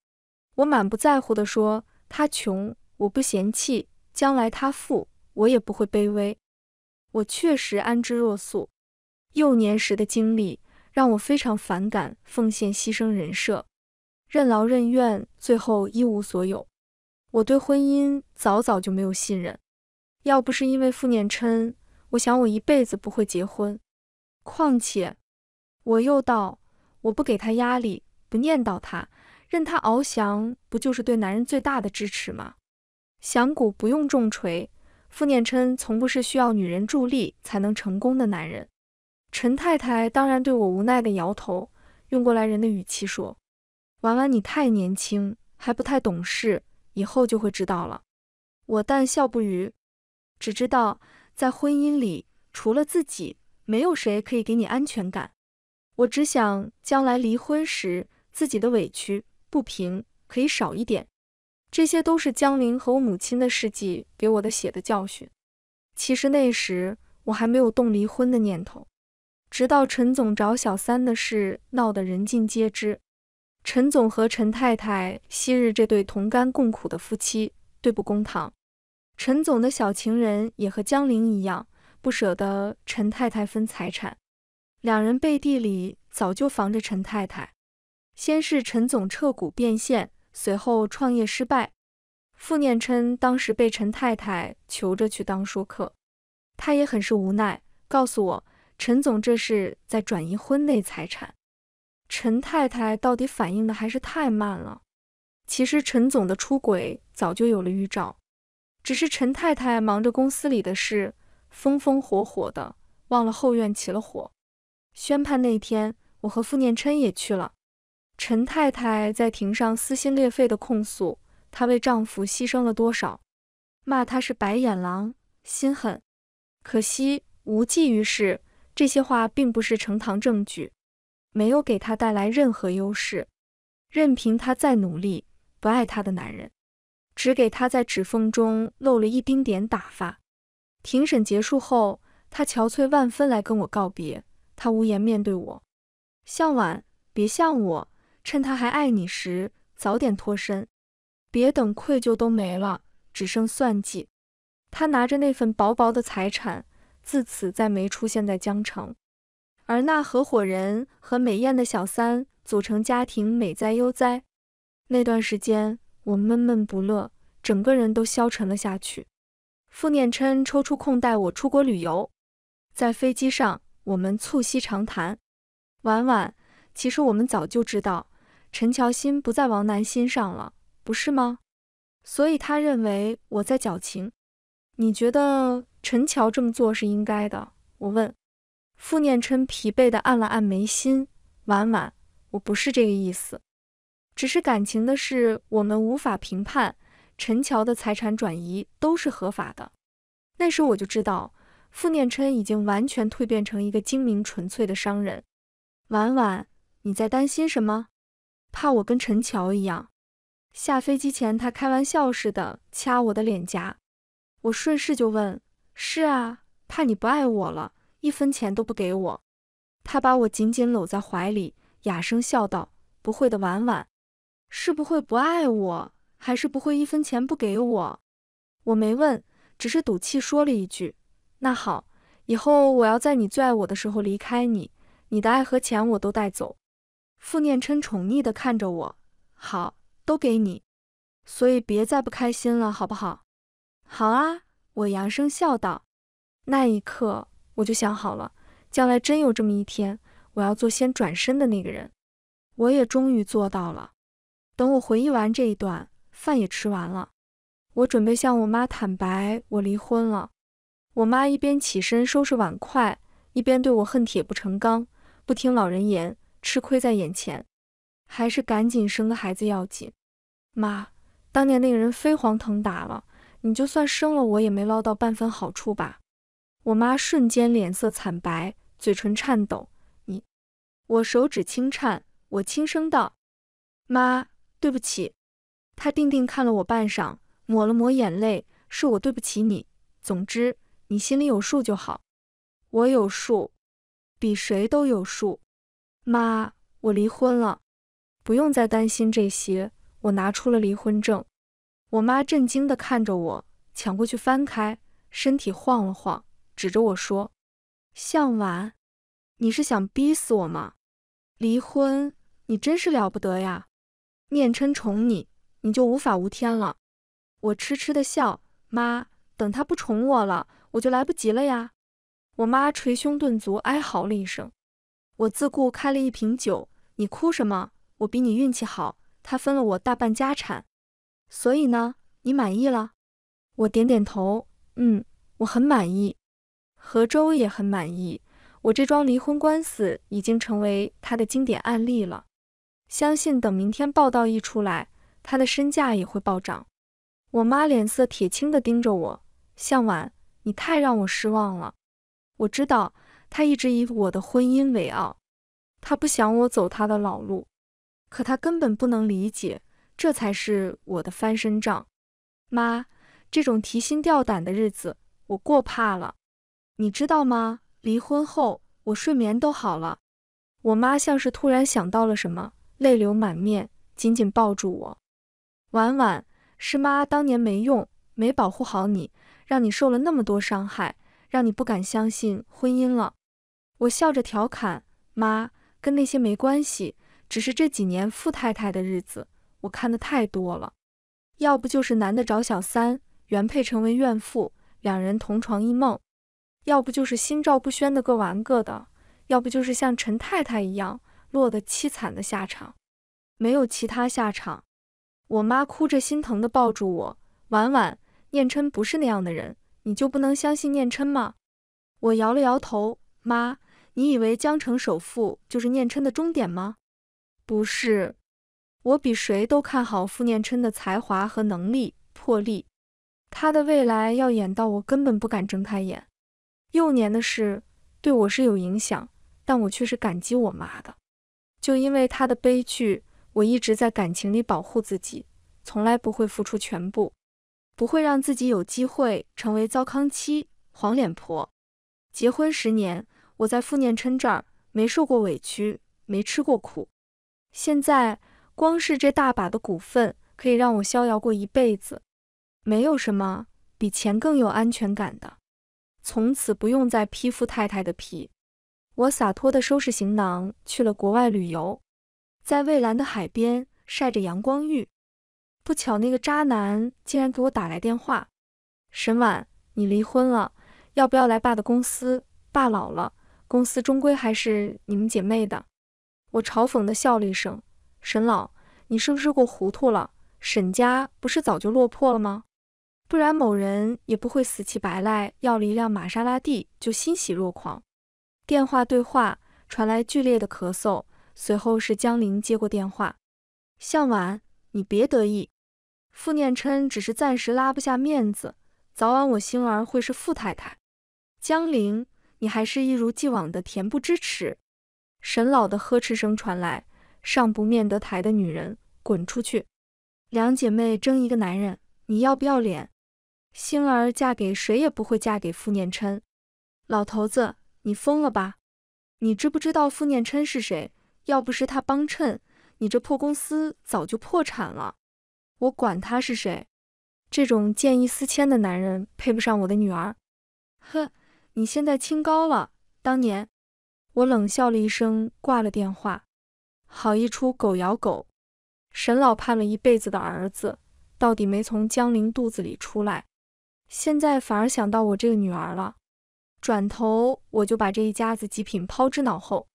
我满不在乎地说：“他穷我不嫌弃，将来他富我也不会卑微。”我确实安之若素。幼年时的经历让我非常反感奉献牺牲人设，任劳任怨，最后一无所有。我对婚姻早早就没有信任，要不是因为傅念琛，我想我一辈子不会结婚。况且，我又道，我不给他压力，不念叨他，任他翱翔，不就是对男人最大的支持吗？响鼓不用重锤，傅念琛从不是需要女人助力才能成功的男人。陈太太当然对我无奈地摇头，用过来人的语气说：“婉婉，你太年轻，还不太懂事。”以后就会知道了，我但笑不语，只知道在婚姻里，除了自己，没有谁可以给你安全感。我只想将来离婚时，自己的委屈不平可以少一点。这些都是江林和我母亲的事迹给我的血的教训。其实那时我还没有动离婚的念头，直到陈总找小三的事闹得人尽皆知。陈总和陈太太昔日这对同甘共苦的夫妻对簿公堂。陈总的小情人也和江玲一样，不舍得陈太太分财产，两人背地里早就防着陈太太。先是陈总撤股变现，随后创业失败。傅念琛当时被陈太太求着去当说客，他也很是无奈，告诉我陈总这是在转移婚内财产。陈太太到底反应的还是太慢了。其实陈总的出轨早就有了预兆，只是陈太太忙着公司里的事，风风火火的，忘了后院起了火。宣判那天，我和傅念琛也去了。陈太太在庭上撕心裂肺的控诉，她为丈夫牺牲了多少，骂他是白眼狼，心狠。可惜无济于事，这些话并不是呈堂证据。没有给他带来任何优势，任凭他再努力，不爱他的男人，只给他在指缝中漏了一丁点打发。庭审结束后，他憔悴万分来跟我告别，他无颜面对我。向晚，别像我，趁他还爱你时早点脱身，别等愧疚都没了，只剩算计。他拿着那份薄薄的财产，自此再没出现在江城。而那合伙人和美艳的小三组成家庭，美哉悠哉。那段时间我闷闷不乐，整个人都消沉了下去。傅念琛抽出空带我出国旅游，在飞机上我们促膝长谈。婉婉，其实我们早就知道陈乔欣不在王楠心上了，不是吗？所以他认为我在矫情。你觉得陈乔这么做是应该的？我问。傅念琛疲惫地按了按眉心，婉婉，我不是这个意思，只是感情的事我们无法评判。陈乔的财产转移都是合法的，那时我就知道，傅念琛已经完全蜕变成一个精明纯粹的商人。婉婉，你在担心什么？怕我跟陈乔一样？下飞机前，他开玩笑似的掐我的脸颊，我顺势就问：是啊，怕你不爱我了。一分钱都不给我，他把我紧紧搂在怀里，哑声笑道：“不会的，婉婉，是不会不爱我，还是不会一分钱不给我？”我没问，只是赌气说了一句：“那好，以后我要在你最爱我的时候离开你，你的爱和钱我都带走。”傅念琛宠溺的看着我：“好，都给你，所以别再不开心了，好不好？”“好啊！”我扬声笑道。那一刻。我就想好了，将来真有这么一天，我要做先转身的那个人。我也终于做到了。等我回忆完这一段，饭也吃完了，我准备向我妈坦白我离婚了。我妈一边起身收拾碗筷，一边对我恨铁不成钢：“不听老人言，吃亏在眼前，还是赶紧生个孩子要紧。”妈，当年那个人飞黄腾达了，你就算生了我，也没捞到半分好处吧？我妈瞬间脸色惨白，嘴唇颤抖。你，我手指轻颤，我轻声道：“妈，对不起。”她定定看了我半晌，抹了抹眼泪：“是我对不起你。总之，你心里有数就好。”我有数，比谁都有数。妈，我离婚了，不用再担心这些。我拿出了离婚证。我妈震惊地看着我，抢过去翻开，身体晃了晃。指着我说：“向晚，你是想逼死我吗？离婚，你真是了不得呀！念琛宠你，你就无法无天了。”我痴痴地笑：“妈，等他不宠我了，我就来不及了呀！”我妈捶胸顿足，哀嚎了一声。我自顾开了一瓶酒：“你哭什么？我比你运气好，他分了我大半家产，所以呢，你满意了？”我点点头：“嗯，我很满意。”何周也很满意，我这桩离婚官司已经成为他的经典案例了。相信等明天报道一出来，他的身价也会暴涨。我妈脸色铁青地盯着我：“向晚，你太让我失望了。”我知道，他一直以我的婚姻为傲，他不想我走他的老路，可他根本不能理解，这才是我的翻身仗。妈，这种提心吊胆的日子我过怕了。你知道吗？离婚后我睡眠都好了。我妈像是突然想到了什么，泪流满面，紧紧抱住我。婉婉，是妈当年没用，没保护好你，让你受了那么多伤害，让你不敢相信婚姻了。我笑着调侃妈，跟那些没关系，只是这几年富太太的日子，我看的太多了。要不就是男的找小三，原配成为怨妇，两人同床异梦。要不就是心照不宣的各玩各的，要不就是像陈太太一样落得凄惨的下场，没有其他下场。我妈哭着心疼的抱住我：“婉婉，念琛不是那样的人，你就不能相信念琛吗？”我摇了摇头：“妈，你以为江城首富就是念琛的终点吗？不是，我比谁都看好傅念琛的才华和能力、魄力，他的未来耀眼到我根本不敢睁开眼。”幼年的事对我是有影响，但我却是感激我妈的。就因为她的悲剧，我一直在感情里保护自己，从来不会付出全部，不会让自己有机会成为糟糠妻、黄脸婆。结婚十年，我在傅念琛这儿没受过委屈，没吃过苦。现在光是这大把的股份，可以让我逍遥过一辈子。没有什么比钱更有安全感的。从此不用再披富太太的皮，我洒脱地收拾行囊去了国外旅游，在蔚蓝的海边晒着阳光浴。不巧，那个渣男竟然给我打来电话：“沈婉，你离婚了，要不要来爸的公司？爸老了，公司终归还是你们姐妹的。”我嘲讽地笑了一声：“沈老，你是不是过糊涂了？沈家不是早就落魄了吗？”不然某人也不会死乞白赖要了一辆玛莎拉蒂就欣喜若狂。电话对话传来剧烈的咳嗽，随后是江临接过电话：“向晚，你别得意，傅念琛只是暂时拉不下面子，早晚我星儿会是傅太太。”江临，你还是一如既往的恬不知耻。沈老的呵斥声传来：“上不面得台的女人，滚出去！两姐妹争一个男人，你要不要脸？”星儿嫁给谁也不会嫁给傅念琛，老头子，你疯了吧？你知不知道傅念琛是谁？要不是他帮衬，你这破公司早就破产了。我管他是谁，这种见异思迁的男人配不上我的女儿。呵，你现在清高了。当年，我冷笑了一声，挂了电话。好一出狗咬狗，沈老盼了一辈子的儿子，到底没从江林肚子里出来。现在反而想到我这个女儿了，转头我就把这一家子极品抛之脑后。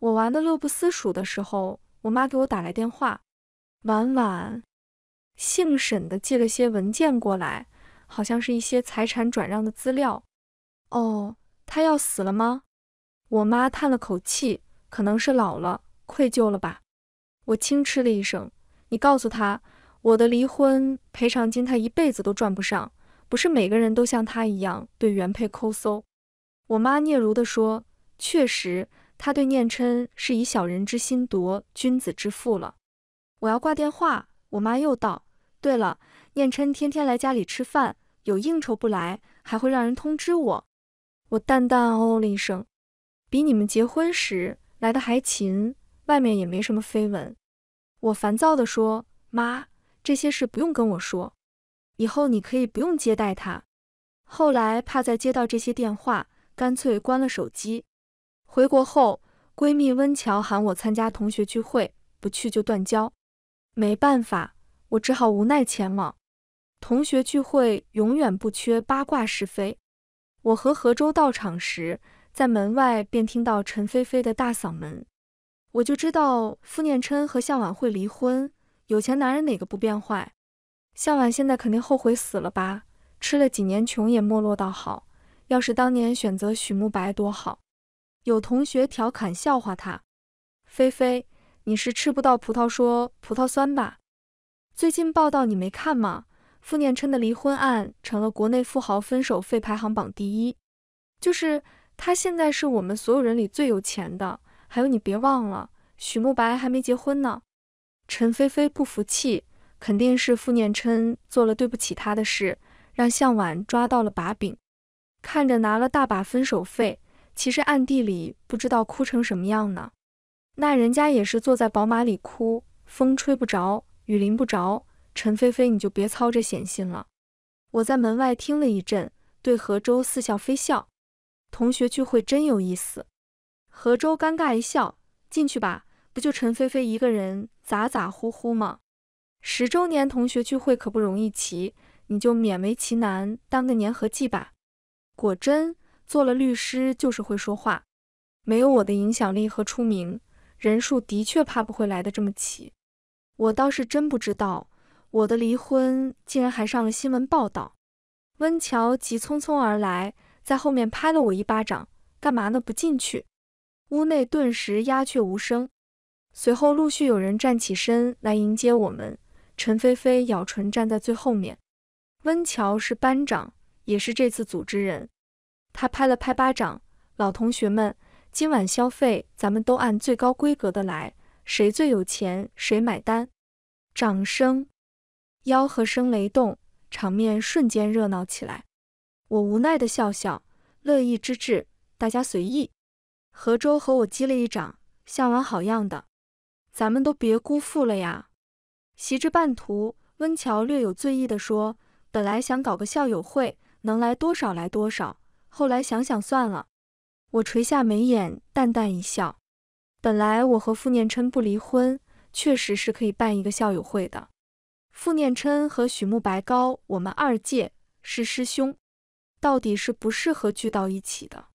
我玩的乐不思蜀的时候，我妈给我打来电话：“婉婉，姓沈的寄了些文件过来，好像是一些财产转让的资料。”哦，他要死了吗？我妈叹了口气：“可能是老了，愧疚了吧。”我轻嗤了一声：“你告诉他，我的离婚赔偿金他一辈子都赚不上。”不是每个人都像他一样对原配抠搜，我妈嗫嚅地说：“确实，他对念琛是以小人之心夺君子之腹了。”我要挂电话，我妈又道：“对了，念琛天天来家里吃饭，有应酬不来还会让人通知我。”我淡淡哦了一声：“比你们结婚时来的还勤，外面也没什么绯闻。”我烦躁地说：“妈，这些事不用跟我说。”以后你可以不用接待他。后来怕再接到这些电话，干脆关了手机。回国后，闺蜜温乔喊我参加同学聚会，不去就断交。没办法，我只好无奈前往。同学聚会永远不缺八卦是非。我和何周到场时，在门外便听到陈菲菲的大嗓门，我就知道傅念琛和向晚会离婚。有钱男人哪个不变坏？向晚现在肯定后悔死了吧？吃了几年穷也没落到好，要是当年选择许慕白多好。有同学调侃笑话他：“菲菲，你是吃不到葡萄说葡萄酸吧？”最近报道你没看吗？傅念琛的离婚案成了国内富豪分手费排行榜第一，就是他现在是我们所有人里最有钱的。还有你别忘了，许慕白还没结婚呢。陈菲菲不服气。肯定是傅念琛做了对不起他的事，让向晚抓到了把柄。看着拿了大把分手费，其实暗地里不知道哭成什么样呢。那人家也是坐在宝马里哭，风吹不着，雨淋不着。陈菲菲，你就别操这闲心了。我在门外听了一阵，对何周似笑非笑。同学聚会真有意思。何周尴尬一笑：“进去吧，不就陈菲菲一个人咋咋呼呼吗？”十周年同学聚会可不容易齐，你就勉为其难当个粘合剂吧。果真做了律师就是会说话，没有我的影响力和出名，人数的确怕不会来的这么齐。我倒是真不知道，我的离婚竟然还上了新闻报道。温乔急匆匆而来，在后面拍了我一巴掌，干嘛呢？不进去？屋内顿时鸦雀无声，随后陆续有人站起身来迎接我们。陈菲菲咬唇站在最后面，温乔是班长，也是这次组织人。他拍了拍巴掌：“老同学们，今晚消费咱们都按最高规格的来，谁最有钱谁买单。”掌声、吆喝声雷动，场面瞬间热闹起来。我无奈的笑笑，乐意之至，大家随意。何周和我击了一掌：“向晚好样的，咱们都别辜负了呀。”席至半途，温乔略有醉意地说：“本来想搞个校友会，能来多少来多少。后来想想算了。”我垂下眉眼，淡淡一笑：“本来我和傅念琛不离婚，确实是可以办一个校友会的。傅念琛和许慕白高，我们二届是师兄，到底是不适合聚到一起的。”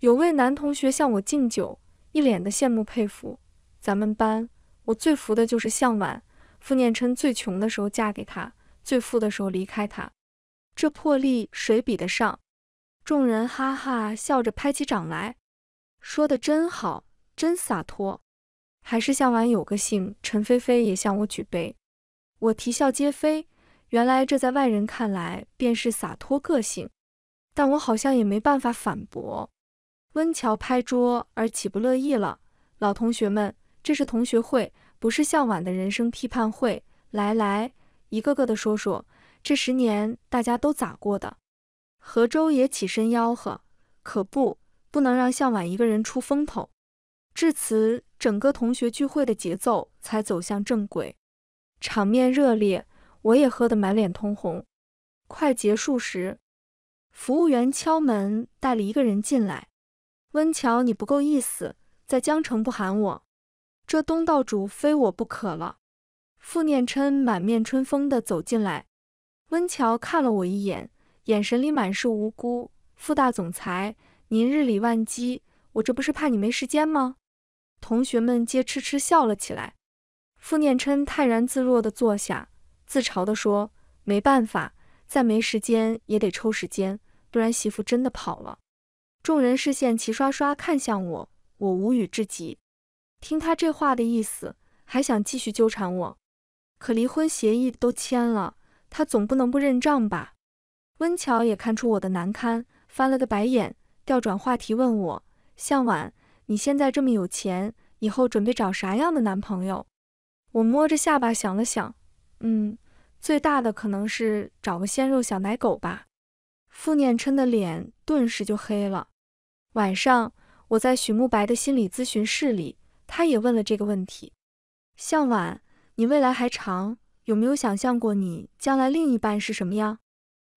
有位男同学向我敬酒，一脸的羡慕佩服。咱们班，我最服的就是向晚。傅念琛最穷的时候嫁给他，最富的时候离开他，这魄力谁比得上？众人哈哈笑着拍起掌来，说的真好，真洒脱，还是向晚有个姓，陈菲菲也向我举杯，我啼笑皆非。原来这在外人看来便是洒脱个性，但我好像也没办法反驳。温乔拍桌而起，不乐意了。老同学们，这是同学会。不是向晚的人生批判会，来来，一个个的说说这十年大家都咋过的。何周也起身吆喝，可不，不能让向晚一个人出风头。至此，整个同学聚会的节奏才走向正轨，场面热烈，我也喝得满脸通红。快结束时，服务员敲门，带了一个人进来。温乔，你不够意思，在江城不喊我。这东道主非我不可了。傅念琛满面春风地走进来，温乔看了我一眼，眼神里满是无辜。傅大总裁，您日理万机，我这不是怕你没时间吗？同学们皆痴痴笑了起来。傅念琛泰然自若地坐下，自嘲地说：“没办法，再没时间也得抽时间，不然媳妇真的跑了。”众人视线齐刷刷看向我，我无语至极。听他这话的意思，还想继续纠缠我，可离婚协议都签了，他总不能不认账吧？温乔也看出我的难堪，翻了个白眼，调转话题问我：“向晚，你现在这么有钱，以后准备找啥样的男朋友？”我摸着下巴想了想，嗯，最大的可能是找个鲜肉小奶狗吧。傅念琛的脸顿时就黑了。晚上，我在许慕白的心理咨询室里。他也问了这个问题：“向晚，你未来还长，有没有想象过你将来另一半是什么样？”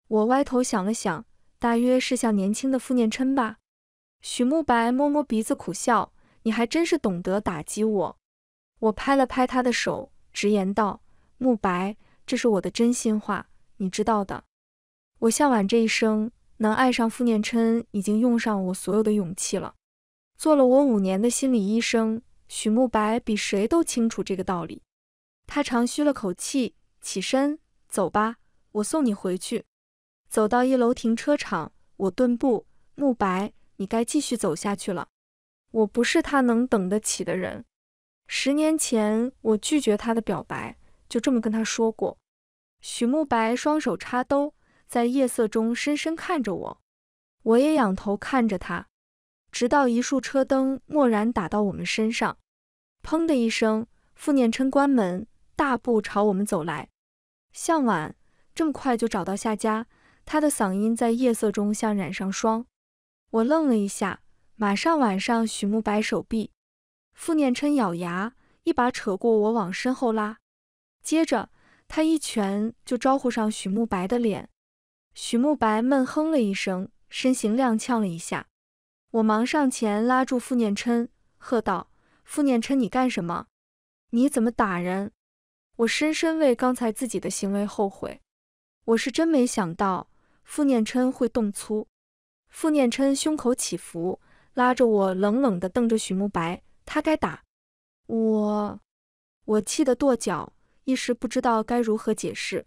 我歪头想了想，大约是像年轻的傅念琛吧。许慕白摸摸鼻子，苦笑：“你还真是懂得打击我。”我拍了拍他的手，直言道：“慕白，这是我的真心话，你知道的。我向晚这一生能爱上傅念琛，已经用上我所有的勇气了。做了我五年的心理医生。”许慕白比谁都清楚这个道理，他长吁了口气，起身走吧，我送你回去。走到一楼停车场，我顿步：“慕白，你该继续走下去了。我不是他能等得起的人。十年前，我拒绝他的表白，就这么跟他说过。”许慕白双手插兜，在夜色中深深看着我，我也仰头看着他。直到一束车灯蓦然打到我们身上，砰的一声，傅念琛关门，大步朝我们走来。向晚这么快就找到夏家，他的嗓音在夜色中像染上霜。我愣了一下，马上挽上许慕白手臂。傅念琛咬牙，一把扯过我往身后拉，接着他一拳就招呼上许慕白的脸。许慕白闷哼了一声，身形踉跄了一下。我忙上前拉住傅念琛，喝道：“傅念琛，你干什么？你怎么打人？”我深深为刚才自己的行为后悔。我是真没想到傅念琛会动粗。傅念琛胸口起伏，拉着我冷冷地瞪着许慕白：“他该打。”我我气得跺脚，一时不知道该如何解释。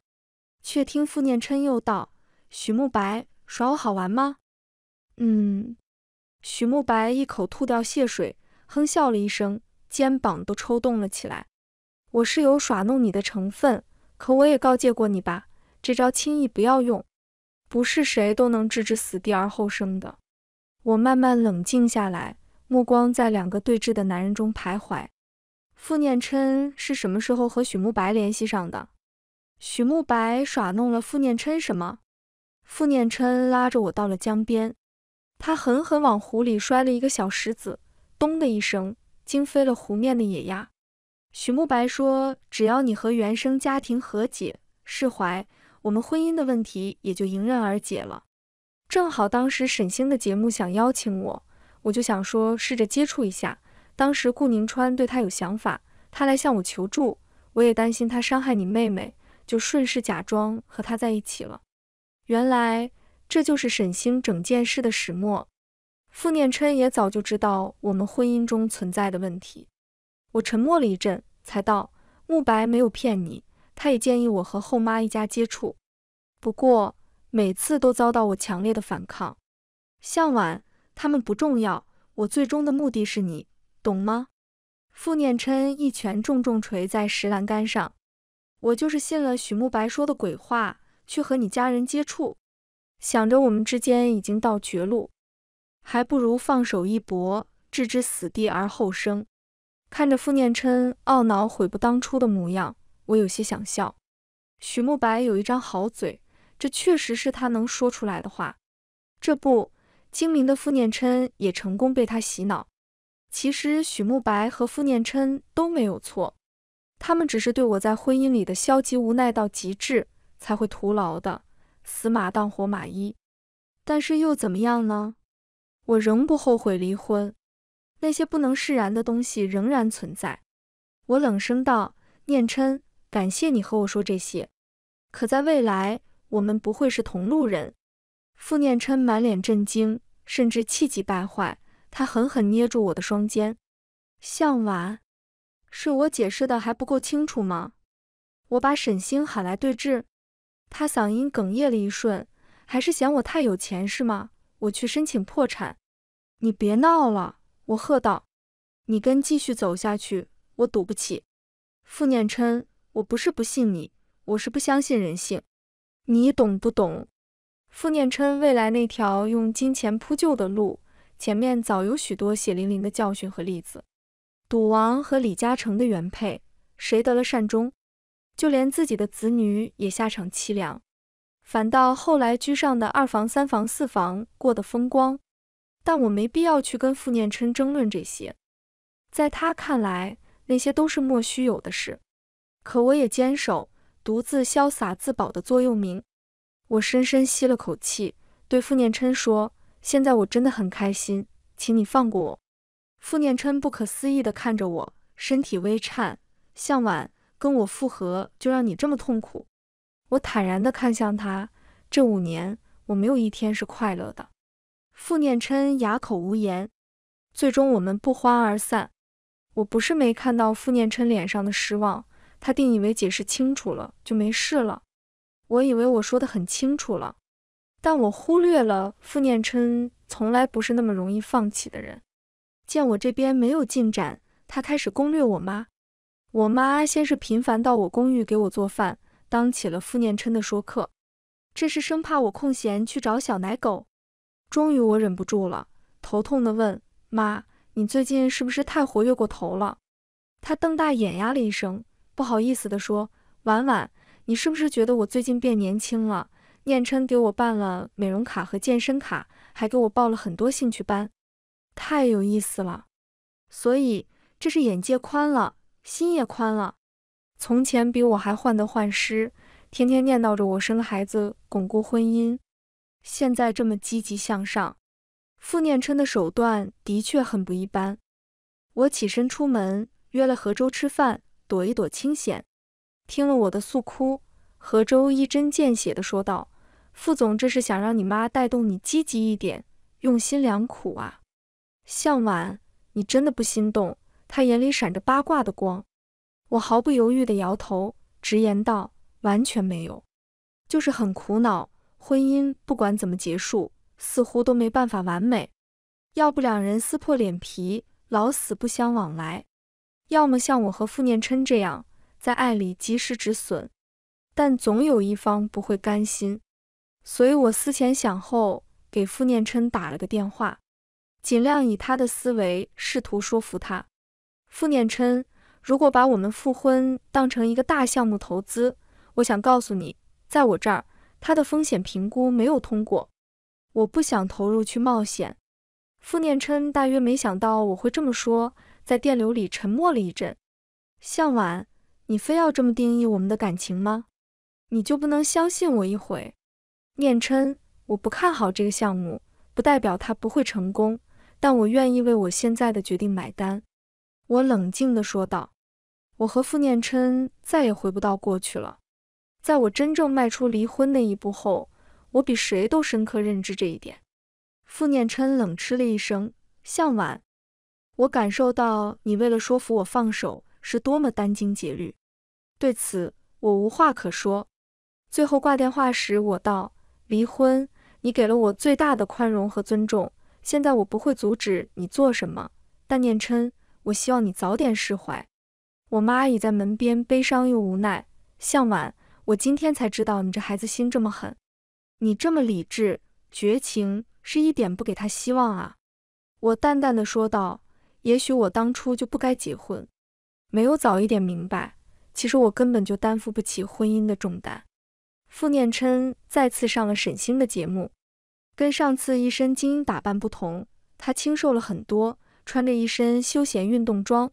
却听傅念琛又道：“许慕白耍我好玩吗？”嗯。许慕白一口吐掉血水，哼笑了一声，肩膀都抽动了起来。我是有耍弄你的成分，可我也告诫过你吧，这招轻易不要用，不是谁都能置之死地而后生的。我慢慢冷静下来，目光在两个对峙的男人中徘徊。傅念琛是什么时候和许慕白联系上的？许慕白耍弄了傅念琛什么？傅念琛拉着我到了江边。他狠狠往湖里摔了一个小石子，咚的一声，惊飞了湖面的野鸭。许慕白说：“只要你和原生家庭和解、释怀，我们婚姻的问题也就迎刃而解了。正好当时沈星的节目想邀请我，我就想说试着接触一下。当时顾宁川对他有想法，他来向我求助，我也担心他伤害你妹妹，就顺势假装和他在一起了。原来。”这就是沈星整件事的始末。傅念琛也早就知道我们婚姻中存在的问题。我沉默了一阵，才道：“慕白没有骗你，他也建议我和后妈一家接触，不过每次都遭到我强烈的反抗。向晚，他们不重要，我最终的目的是你，懂吗？”傅念琛一拳重重捶在石栏杆上：“我就是信了许慕白说的鬼话，去和你家人接触。”想着我们之间已经到绝路，还不如放手一搏，置之死地而后生。看着傅念琛懊恼悔不当初的模样，我有些想笑。许慕白有一张好嘴，这确实是他能说出来的话。这不，精明的傅念琛也成功被他洗脑。其实许慕白和傅念琛都没有错，他们只是对我在婚姻里的消极无奈到极致才会徒劳的。死马当活马医，但是又怎么样呢？我仍不后悔离婚，那些不能释然的东西仍然存在。我冷声道：“念琛，感谢你和我说这些。可在未来，我们不会是同路人。”傅念琛满脸震惊，甚至气急败坏，他狠狠捏住我的双肩。向晚，是我解释的还不够清楚吗？我把沈星喊来对质。他嗓音哽咽了一瞬，还是嫌我太有钱是吗？我去申请破产！你别闹了！我喝道：“你跟继续走下去，我赌不起。”傅念琛，我不是不信你，我是不相信人性，你懂不懂？傅念琛，未来那条用金钱铺就的路，前面早有许多血淋淋的教训和例子。赌王和李嘉诚的原配，谁得了善终？就连自己的子女也下场凄凉，反倒后来居上的二房、三房、四房过得风光。但我没必要去跟傅念琛争论这些，在他看来，那些都是莫须有的事。可我也坚守独自潇洒自保的座右铭。我深深吸了口气，对傅念琛说：“现在我真的很开心，请你放过我。”傅念琛不可思议地看着我，身体微颤。向晚。跟我复合就让你这么痛苦，我坦然的看向他，这五年我没有一天是快乐的。傅念琛哑口无言，最终我们不欢而散。我不是没看到傅念琛脸上的失望，他定以为解释清楚了就没事了。我以为我说的很清楚了，但我忽略了傅念琛从来不是那么容易放弃的人。见我这边没有进展，他开始攻略我妈。我妈先是频繁到我公寓给我做饭，当起了傅念琛的说客，这是生怕我空闲去找小奶狗。终于我忍不住了，头痛的问妈：“你最近是不是太活跃过头了？”她瞪大眼呀了一声，不好意思的说：“婉婉，你是不是觉得我最近变年轻了？念琛给我办了美容卡和健身卡，还给我报了很多兴趣班，太有意思了。所以这是眼界宽了。”心也宽了，从前比我还患得患失，天天念叨着我生孩子巩固婚姻，现在这么积极向上。傅念琛的手段的确很不一般。我起身出门，约了何周吃饭，躲一躲清闲。听了我的诉苦，何周一针见血的说道：“傅总这是想让你妈带动你积极一点，用心良苦啊。”向晚，你真的不心动？他眼里闪着八卦的光，我毫不犹豫地摇头，直言道：“完全没有，就是很苦恼。婚姻不管怎么结束，似乎都没办法完美。要不两人撕破脸皮，老死不相往来；要么像我和傅念琛这样，在爱里及时止损，但总有一方不会甘心。所以，我思前想后，给傅念琛打了个电话，尽量以他的思维试图说服他。”傅念琛，如果把我们复婚当成一个大项目投资，我想告诉你，在我这儿，他的风险评估没有通过，我不想投入去冒险。傅念琛大约没想到我会这么说，在电流里沉默了一阵。向晚，你非要这么定义我们的感情吗？你就不能相信我一回？念琛，我不看好这个项目，不代表他不会成功，但我愿意为我现在的决定买单。我冷静地说道：“我和傅念琛再也回不到过去了。在我真正迈出离婚那一步后，我比谁都深刻认知这一点。”傅念琛冷嗤了一声：“向晚，我感受到你为了说服我放手，是多么殚精竭虑。对此，我无话可说。”最后挂电话时，我道：“离婚，你给了我最大的宽容和尊重。现在我不会阻止你做什么，但念琛。”我希望你早点释怀。我妈倚在门边，悲伤又无奈。向晚，我今天才知道你这孩子心这么狠，你这么理智、绝情，是一点不给他希望啊。我淡淡的说道：“也许我当初就不该结婚，没有早一点明白，其实我根本就担负不起婚姻的重担。”傅念琛再次上了沈星的节目，跟上次一身精英打扮不同，他清瘦了很多。穿着一身休闲运动装，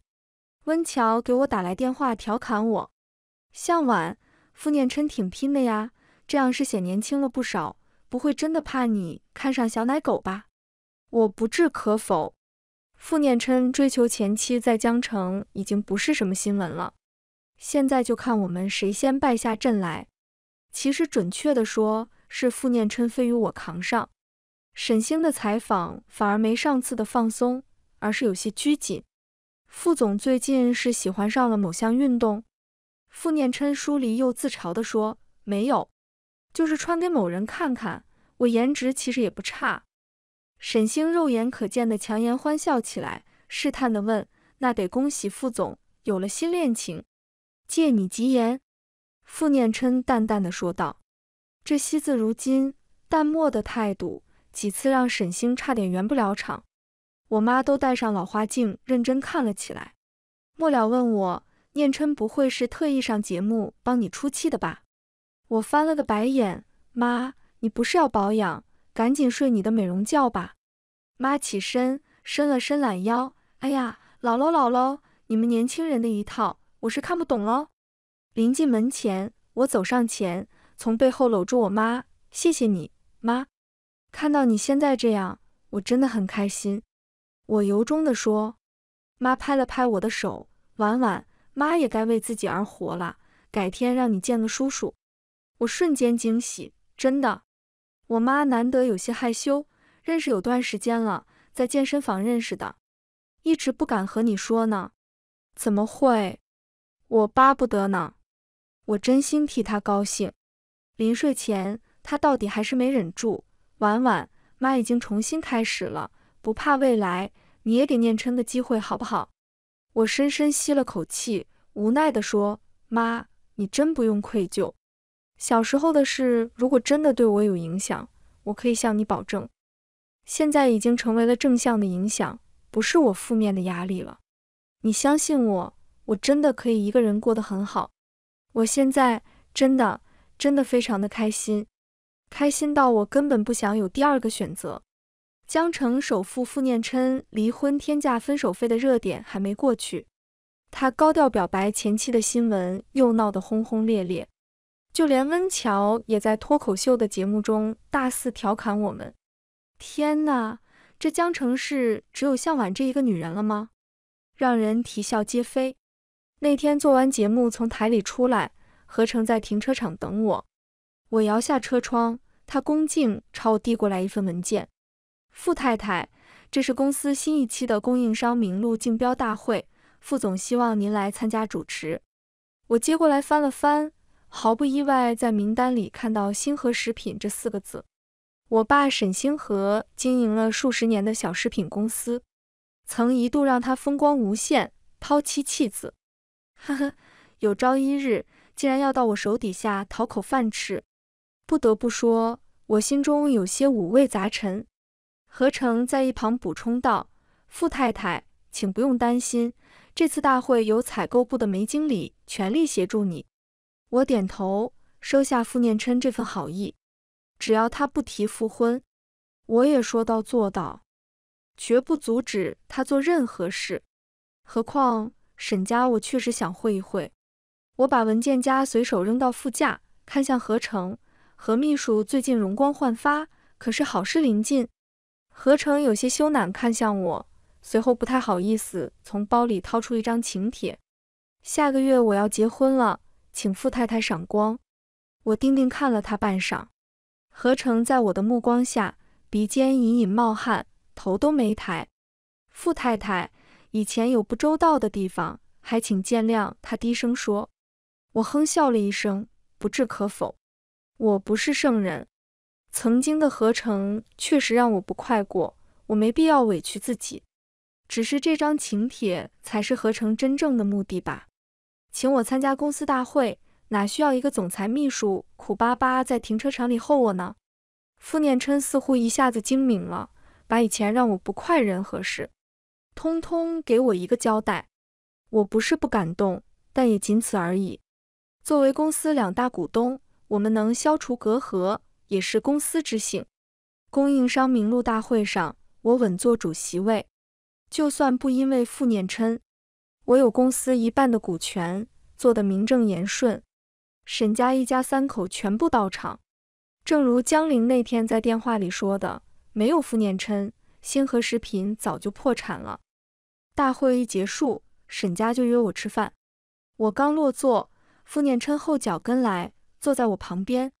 温乔给我打来电话调侃我：“向晚，傅念琛挺拼的呀，这样是显年轻了不少，不会真的怕你看上小奶狗吧？”我不置可否。傅念琛追求前妻在江城已经不是什么新闻了，现在就看我们谁先败下阵来。其实准确的说，是傅念琛非与我扛上。沈星的采访反而没上次的放松。而是有些拘谨。副总最近是喜欢上了某项运动。傅念琛疏离又自嘲地说：“没有，就是穿给某人看看。我颜值其实也不差。”沈星肉眼可见的强颜欢笑起来，试探的问：“那得恭喜副总有了新恋情。”借你吉言。傅念琛淡淡的说道。这惜字如金、淡漠的态度，几次让沈星差点圆不了场。我妈都戴上老花镜认真看了起来，末了问我：“念琛不会是特意上节目帮你出气的吧？”我翻了个白眼：“妈，你不是要保养，赶紧睡你的美容觉吧。”妈起身伸了伸懒腰：“哎呀，姥姥姥姥，你们年轻人的一套我是看不懂喽。”临近门前，我走上前，从背后搂住我妈：“谢谢你，妈，看到你现在这样，我真的很开心。”我由衷地说，妈拍了拍我的手，婉婉，妈也该为自己而活了。改天让你见个叔叔。我瞬间惊喜，真的，我妈难得有些害羞。认识有段时间了，在健身房认识的，一直不敢和你说呢。怎么会？我巴不得呢。我真心替她高兴。临睡前，她到底还是没忍住，婉婉，妈已经重新开始了。不怕未来，你也给念琛个机会好不好？我深深吸了口气，无奈地说：“妈，你真不用愧疚。小时候的事，如果真的对我有影响，我可以向你保证，现在已经成为了正向的影响，不是我负面的压力了。你相信我，我真的可以一个人过得很好。我现在真的真的非常的开心，开心到我根本不想有第二个选择。”江城首富傅念琛离婚天价分手费的热点还没过去，他高调表白前妻的新闻又闹得轰轰烈烈，就连温乔也在脱口秀的节目中大肆调侃我们。天哪，这江城市只有向晚这一个女人了吗？让人啼笑皆非。那天做完节目从台里出来，何成在停车场等我，我摇下车窗，他恭敬朝我递过来一份文件。傅太太，这是公司新一期的供应商名录竞标大会，副总希望您来参加主持。我接过来翻了翻，毫不意外，在名单里看到“星河食品”这四个字。我爸沈星河经营了数十年的小食品公司，曾一度让他风光无限，抛妻弃子。呵呵，有朝一日竟然要到我手底下讨口饭吃，不得不说，我心中有些五味杂陈。何成在一旁补充道：“傅太太，请不用担心，这次大会由采购部的梅经理全力协助你。”我点头，收下傅念琛这份好意。只要他不提复婚，我也说到做到，绝不阻止他做任何事。何况沈家，我确实想会一会。我把文件夹随手扔到副驾，看向何成。何秘书最近容光焕发，可是好事临近。何成有些羞赧，看向我，随后不太好意思，从包里掏出一张请帖。下个月我要结婚了，请傅太太赏光。我定定看了他半晌，何成在我的目光下，鼻尖隐隐冒汗，头都没抬。傅太太以前有不周到的地方，还请见谅。他低声说。我哼笑了一声，不置可否。我不是圣人。曾经的合成确实让我不快过，我没必要委屈自己。只是这张请帖才是合成真正的目的吧？请我参加公司大会，哪需要一个总裁秘书苦巴巴在停车场里候我呢？傅念琛似乎一下子精明了，把以前让我不快人和事，通通给我一个交代。我不是不感动，但也仅此而已。作为公司两大股东，我们能消除隔阂。也是公司之幸。供应商名录大会上，我稳坐主席位。就算不因为傅念琛，我有公司一半的股权，做的名正言顺。沈家一家三口全部到场。正如江玲那天在电话里说的，没有傅念琛，星河食品早就破产了。大会一结束，沈家就约我吃饭。我刚落座，傅念琛后脚跟来，坐在我旁边。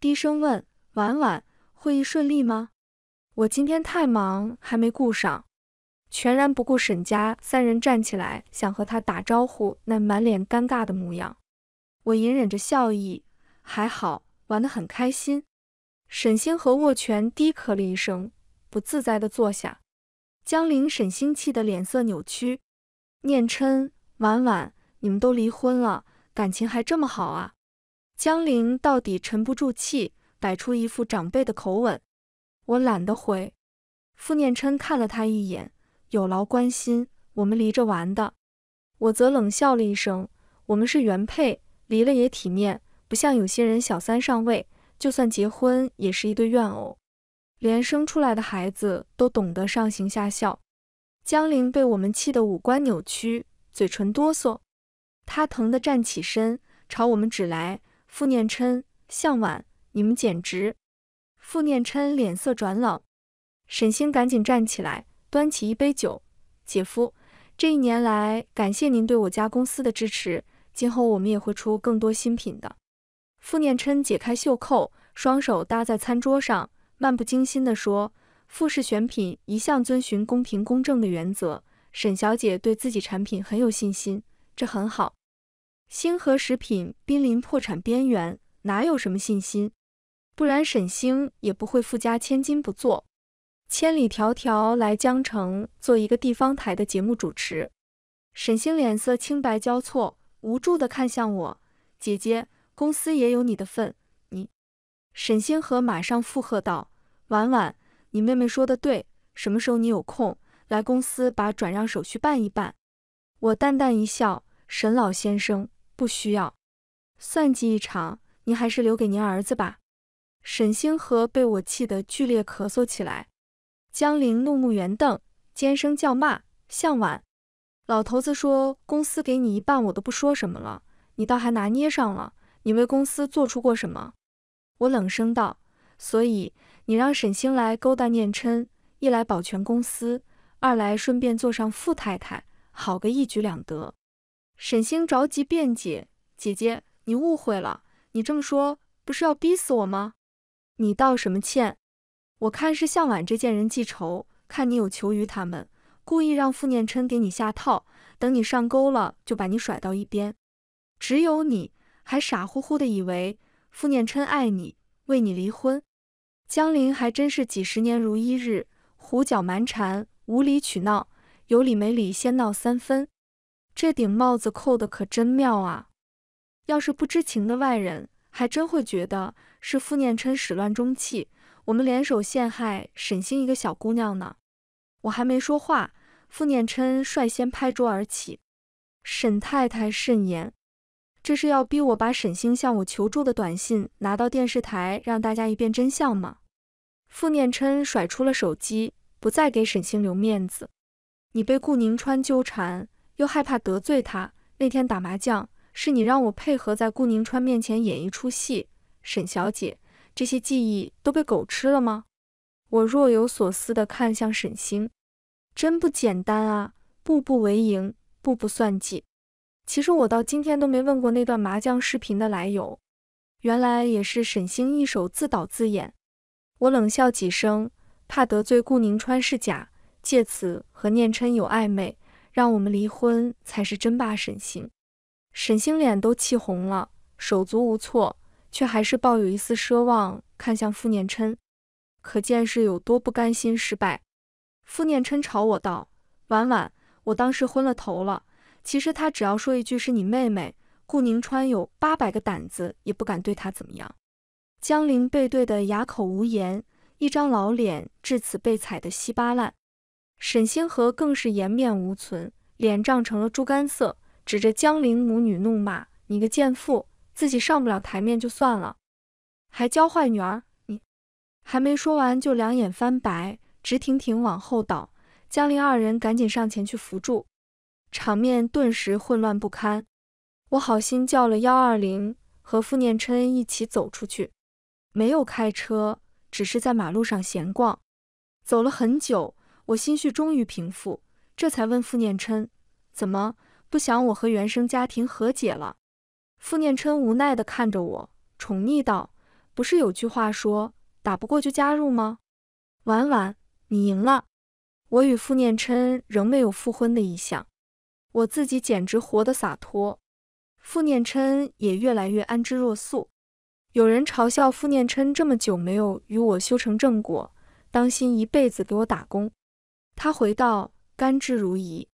低声问婉婉：“会议顺利吗？”我今天太忙，还没顾上。全然不顾沈家三人站起来想和他打招呼，那满脸尴尬的模样。我隐忍着笑意，还好玩得很开心。沈星河握拳低咳了一声，不自在地坐下。江临、沈星气的脸色扭曲。念琛、婉婉，你们都离婚了，感情还这么好啊？江林到底沉不住气，摆出一副长辈的口吻：“我懒得回。”傅念琛看了他一眼：“有劳关心，我们离着玩的。”我则冷笑了一声：“我们是原配，离了也体面，不像有些人小三上位，就算结婚也是一对怨偶，连生出来的孩子都懂得上行下效。”江林被我们气得五官扭曲，嘴唇哆嗦，他疼得站起身，朝我们指来。傅念琛、向晚，你们简直……傅念琛脸色转冷，沈星赶紧站起来，端起一杯酒：“姐夫，这一年来感谢您对我家公司的支持，今后我们也会出更多新品的。”傅念琛解开袖扣，双手搭在餐桌上，漫不经心地说：“富氏选品一向遵循公平公正的原则，沈小姐对自己产品很有信心，这很好。”星河食品濒临破产边缘，哪有什么信心？不然沈星也不会富家千金不做，千里迢迢来江城做一个地方台的节目主持。沈星脸色青白交错，无助地看向我：“姐姐，公司也有你的份。”你，沈星河马上附和道：“婉婉，你妹妹说的对，什么时候你有空来公司把转让手续办一办？”我淡淡一笑，沈老先生。不需要，算计一场，您还是留给您儿子吧。沈星河被我气得剧烈咳嗽起来，江林怒目圆瞪，尖声叫骂：“向晚，老头子说公司给你一半，我都不说什么了，你倒还拿捏上了！你为公司做出过什么？”我冷声道：“所以你让沈星来勾搭念琛，一来保全公司，二来顺便做上富太太，好个一举两得。”沈星着急辩解：“姐姐，你误会了，你这么说不是要逼死我吗？你道什么歉？我看是向晚这贱人记仇，看你有求于他们，故意让傅念琛给你下套，等你上钩了就把你甩到一边。只有你还傻乎乎的以为傅念琛爱你，为你离婚。”江林还真是几十年如一日，胡搅蛮缠，无理取闹，有理没理先闹三分。这顶帽子扣得可真妙啊！要是不知情的外人，还真会觉得是傅念琛始乱终弃，我们联手陷害沈星一个小姑娘呢。我还没说话，傅念琛率先拍桌而起：“沈太太慎言，这是要逼我把沈星向我求助的短信拿到电视台，让大家一辨真相吗？”傅念琛甩出了手机，不再给沈星留面子：“你被顾宁川纠缠。”又害怕得罪他。那天打麻将，是你让我配合在顾宁川面前演一出戏。沈小姐，这些记忆都被狗吃了吗？我若有所思地看向沈星，真不简单啊，步步为营，步步算计。其实我到今天都没问过那段麻将视频的来由，原来也是沈星一手自导自演。我冷笑几声，怕得罪顾宁川是假，借此和念琛有暧昧。让我们离婚才是真爸沈星，沈星脸都气红了，手足无措，却还是抱有一丝奢望，看向傅念琛，可见是有多不甘心失败。傅念琛朝我道：“婉婉，我当时昏了头了。其实他只要说一句是你妹妹，顾宁川有八百个胆子也不敢对他怎么样。”江临背对的哑口无言，一张老脸至此被踩得稀巴烂。沈星河更是颜面无存，脸涨成了猪肝色，指着江临母女怒骂：“你个贱妇，自己上不了台面就算了，还教坏女儿！”你还没说完，就两眼翻白，直挺挺往后倒。江临二人赶紧上前去扶住，场面顿时混乱不堪。我好心叫了幺二零，和傅念琛一起走出去，没有开车，只是在马路上闲逛，走了很久。我心绪终于平复，这才问傅念琛：“怎么不想我和原生家庭和解了？”傅念琛无奈地看着我，宠溺道：“不是有句话说，打不过就加入吗？婉婉，你赢了。”我与傅念琛仍没有复婚的意向，我自己简直活得洒脱，傅念琛也越来越安之若素。有人嘲笑傅念琛这么久没有与我修成正果，当心一辈子给我打工。他回到甘之如饴。”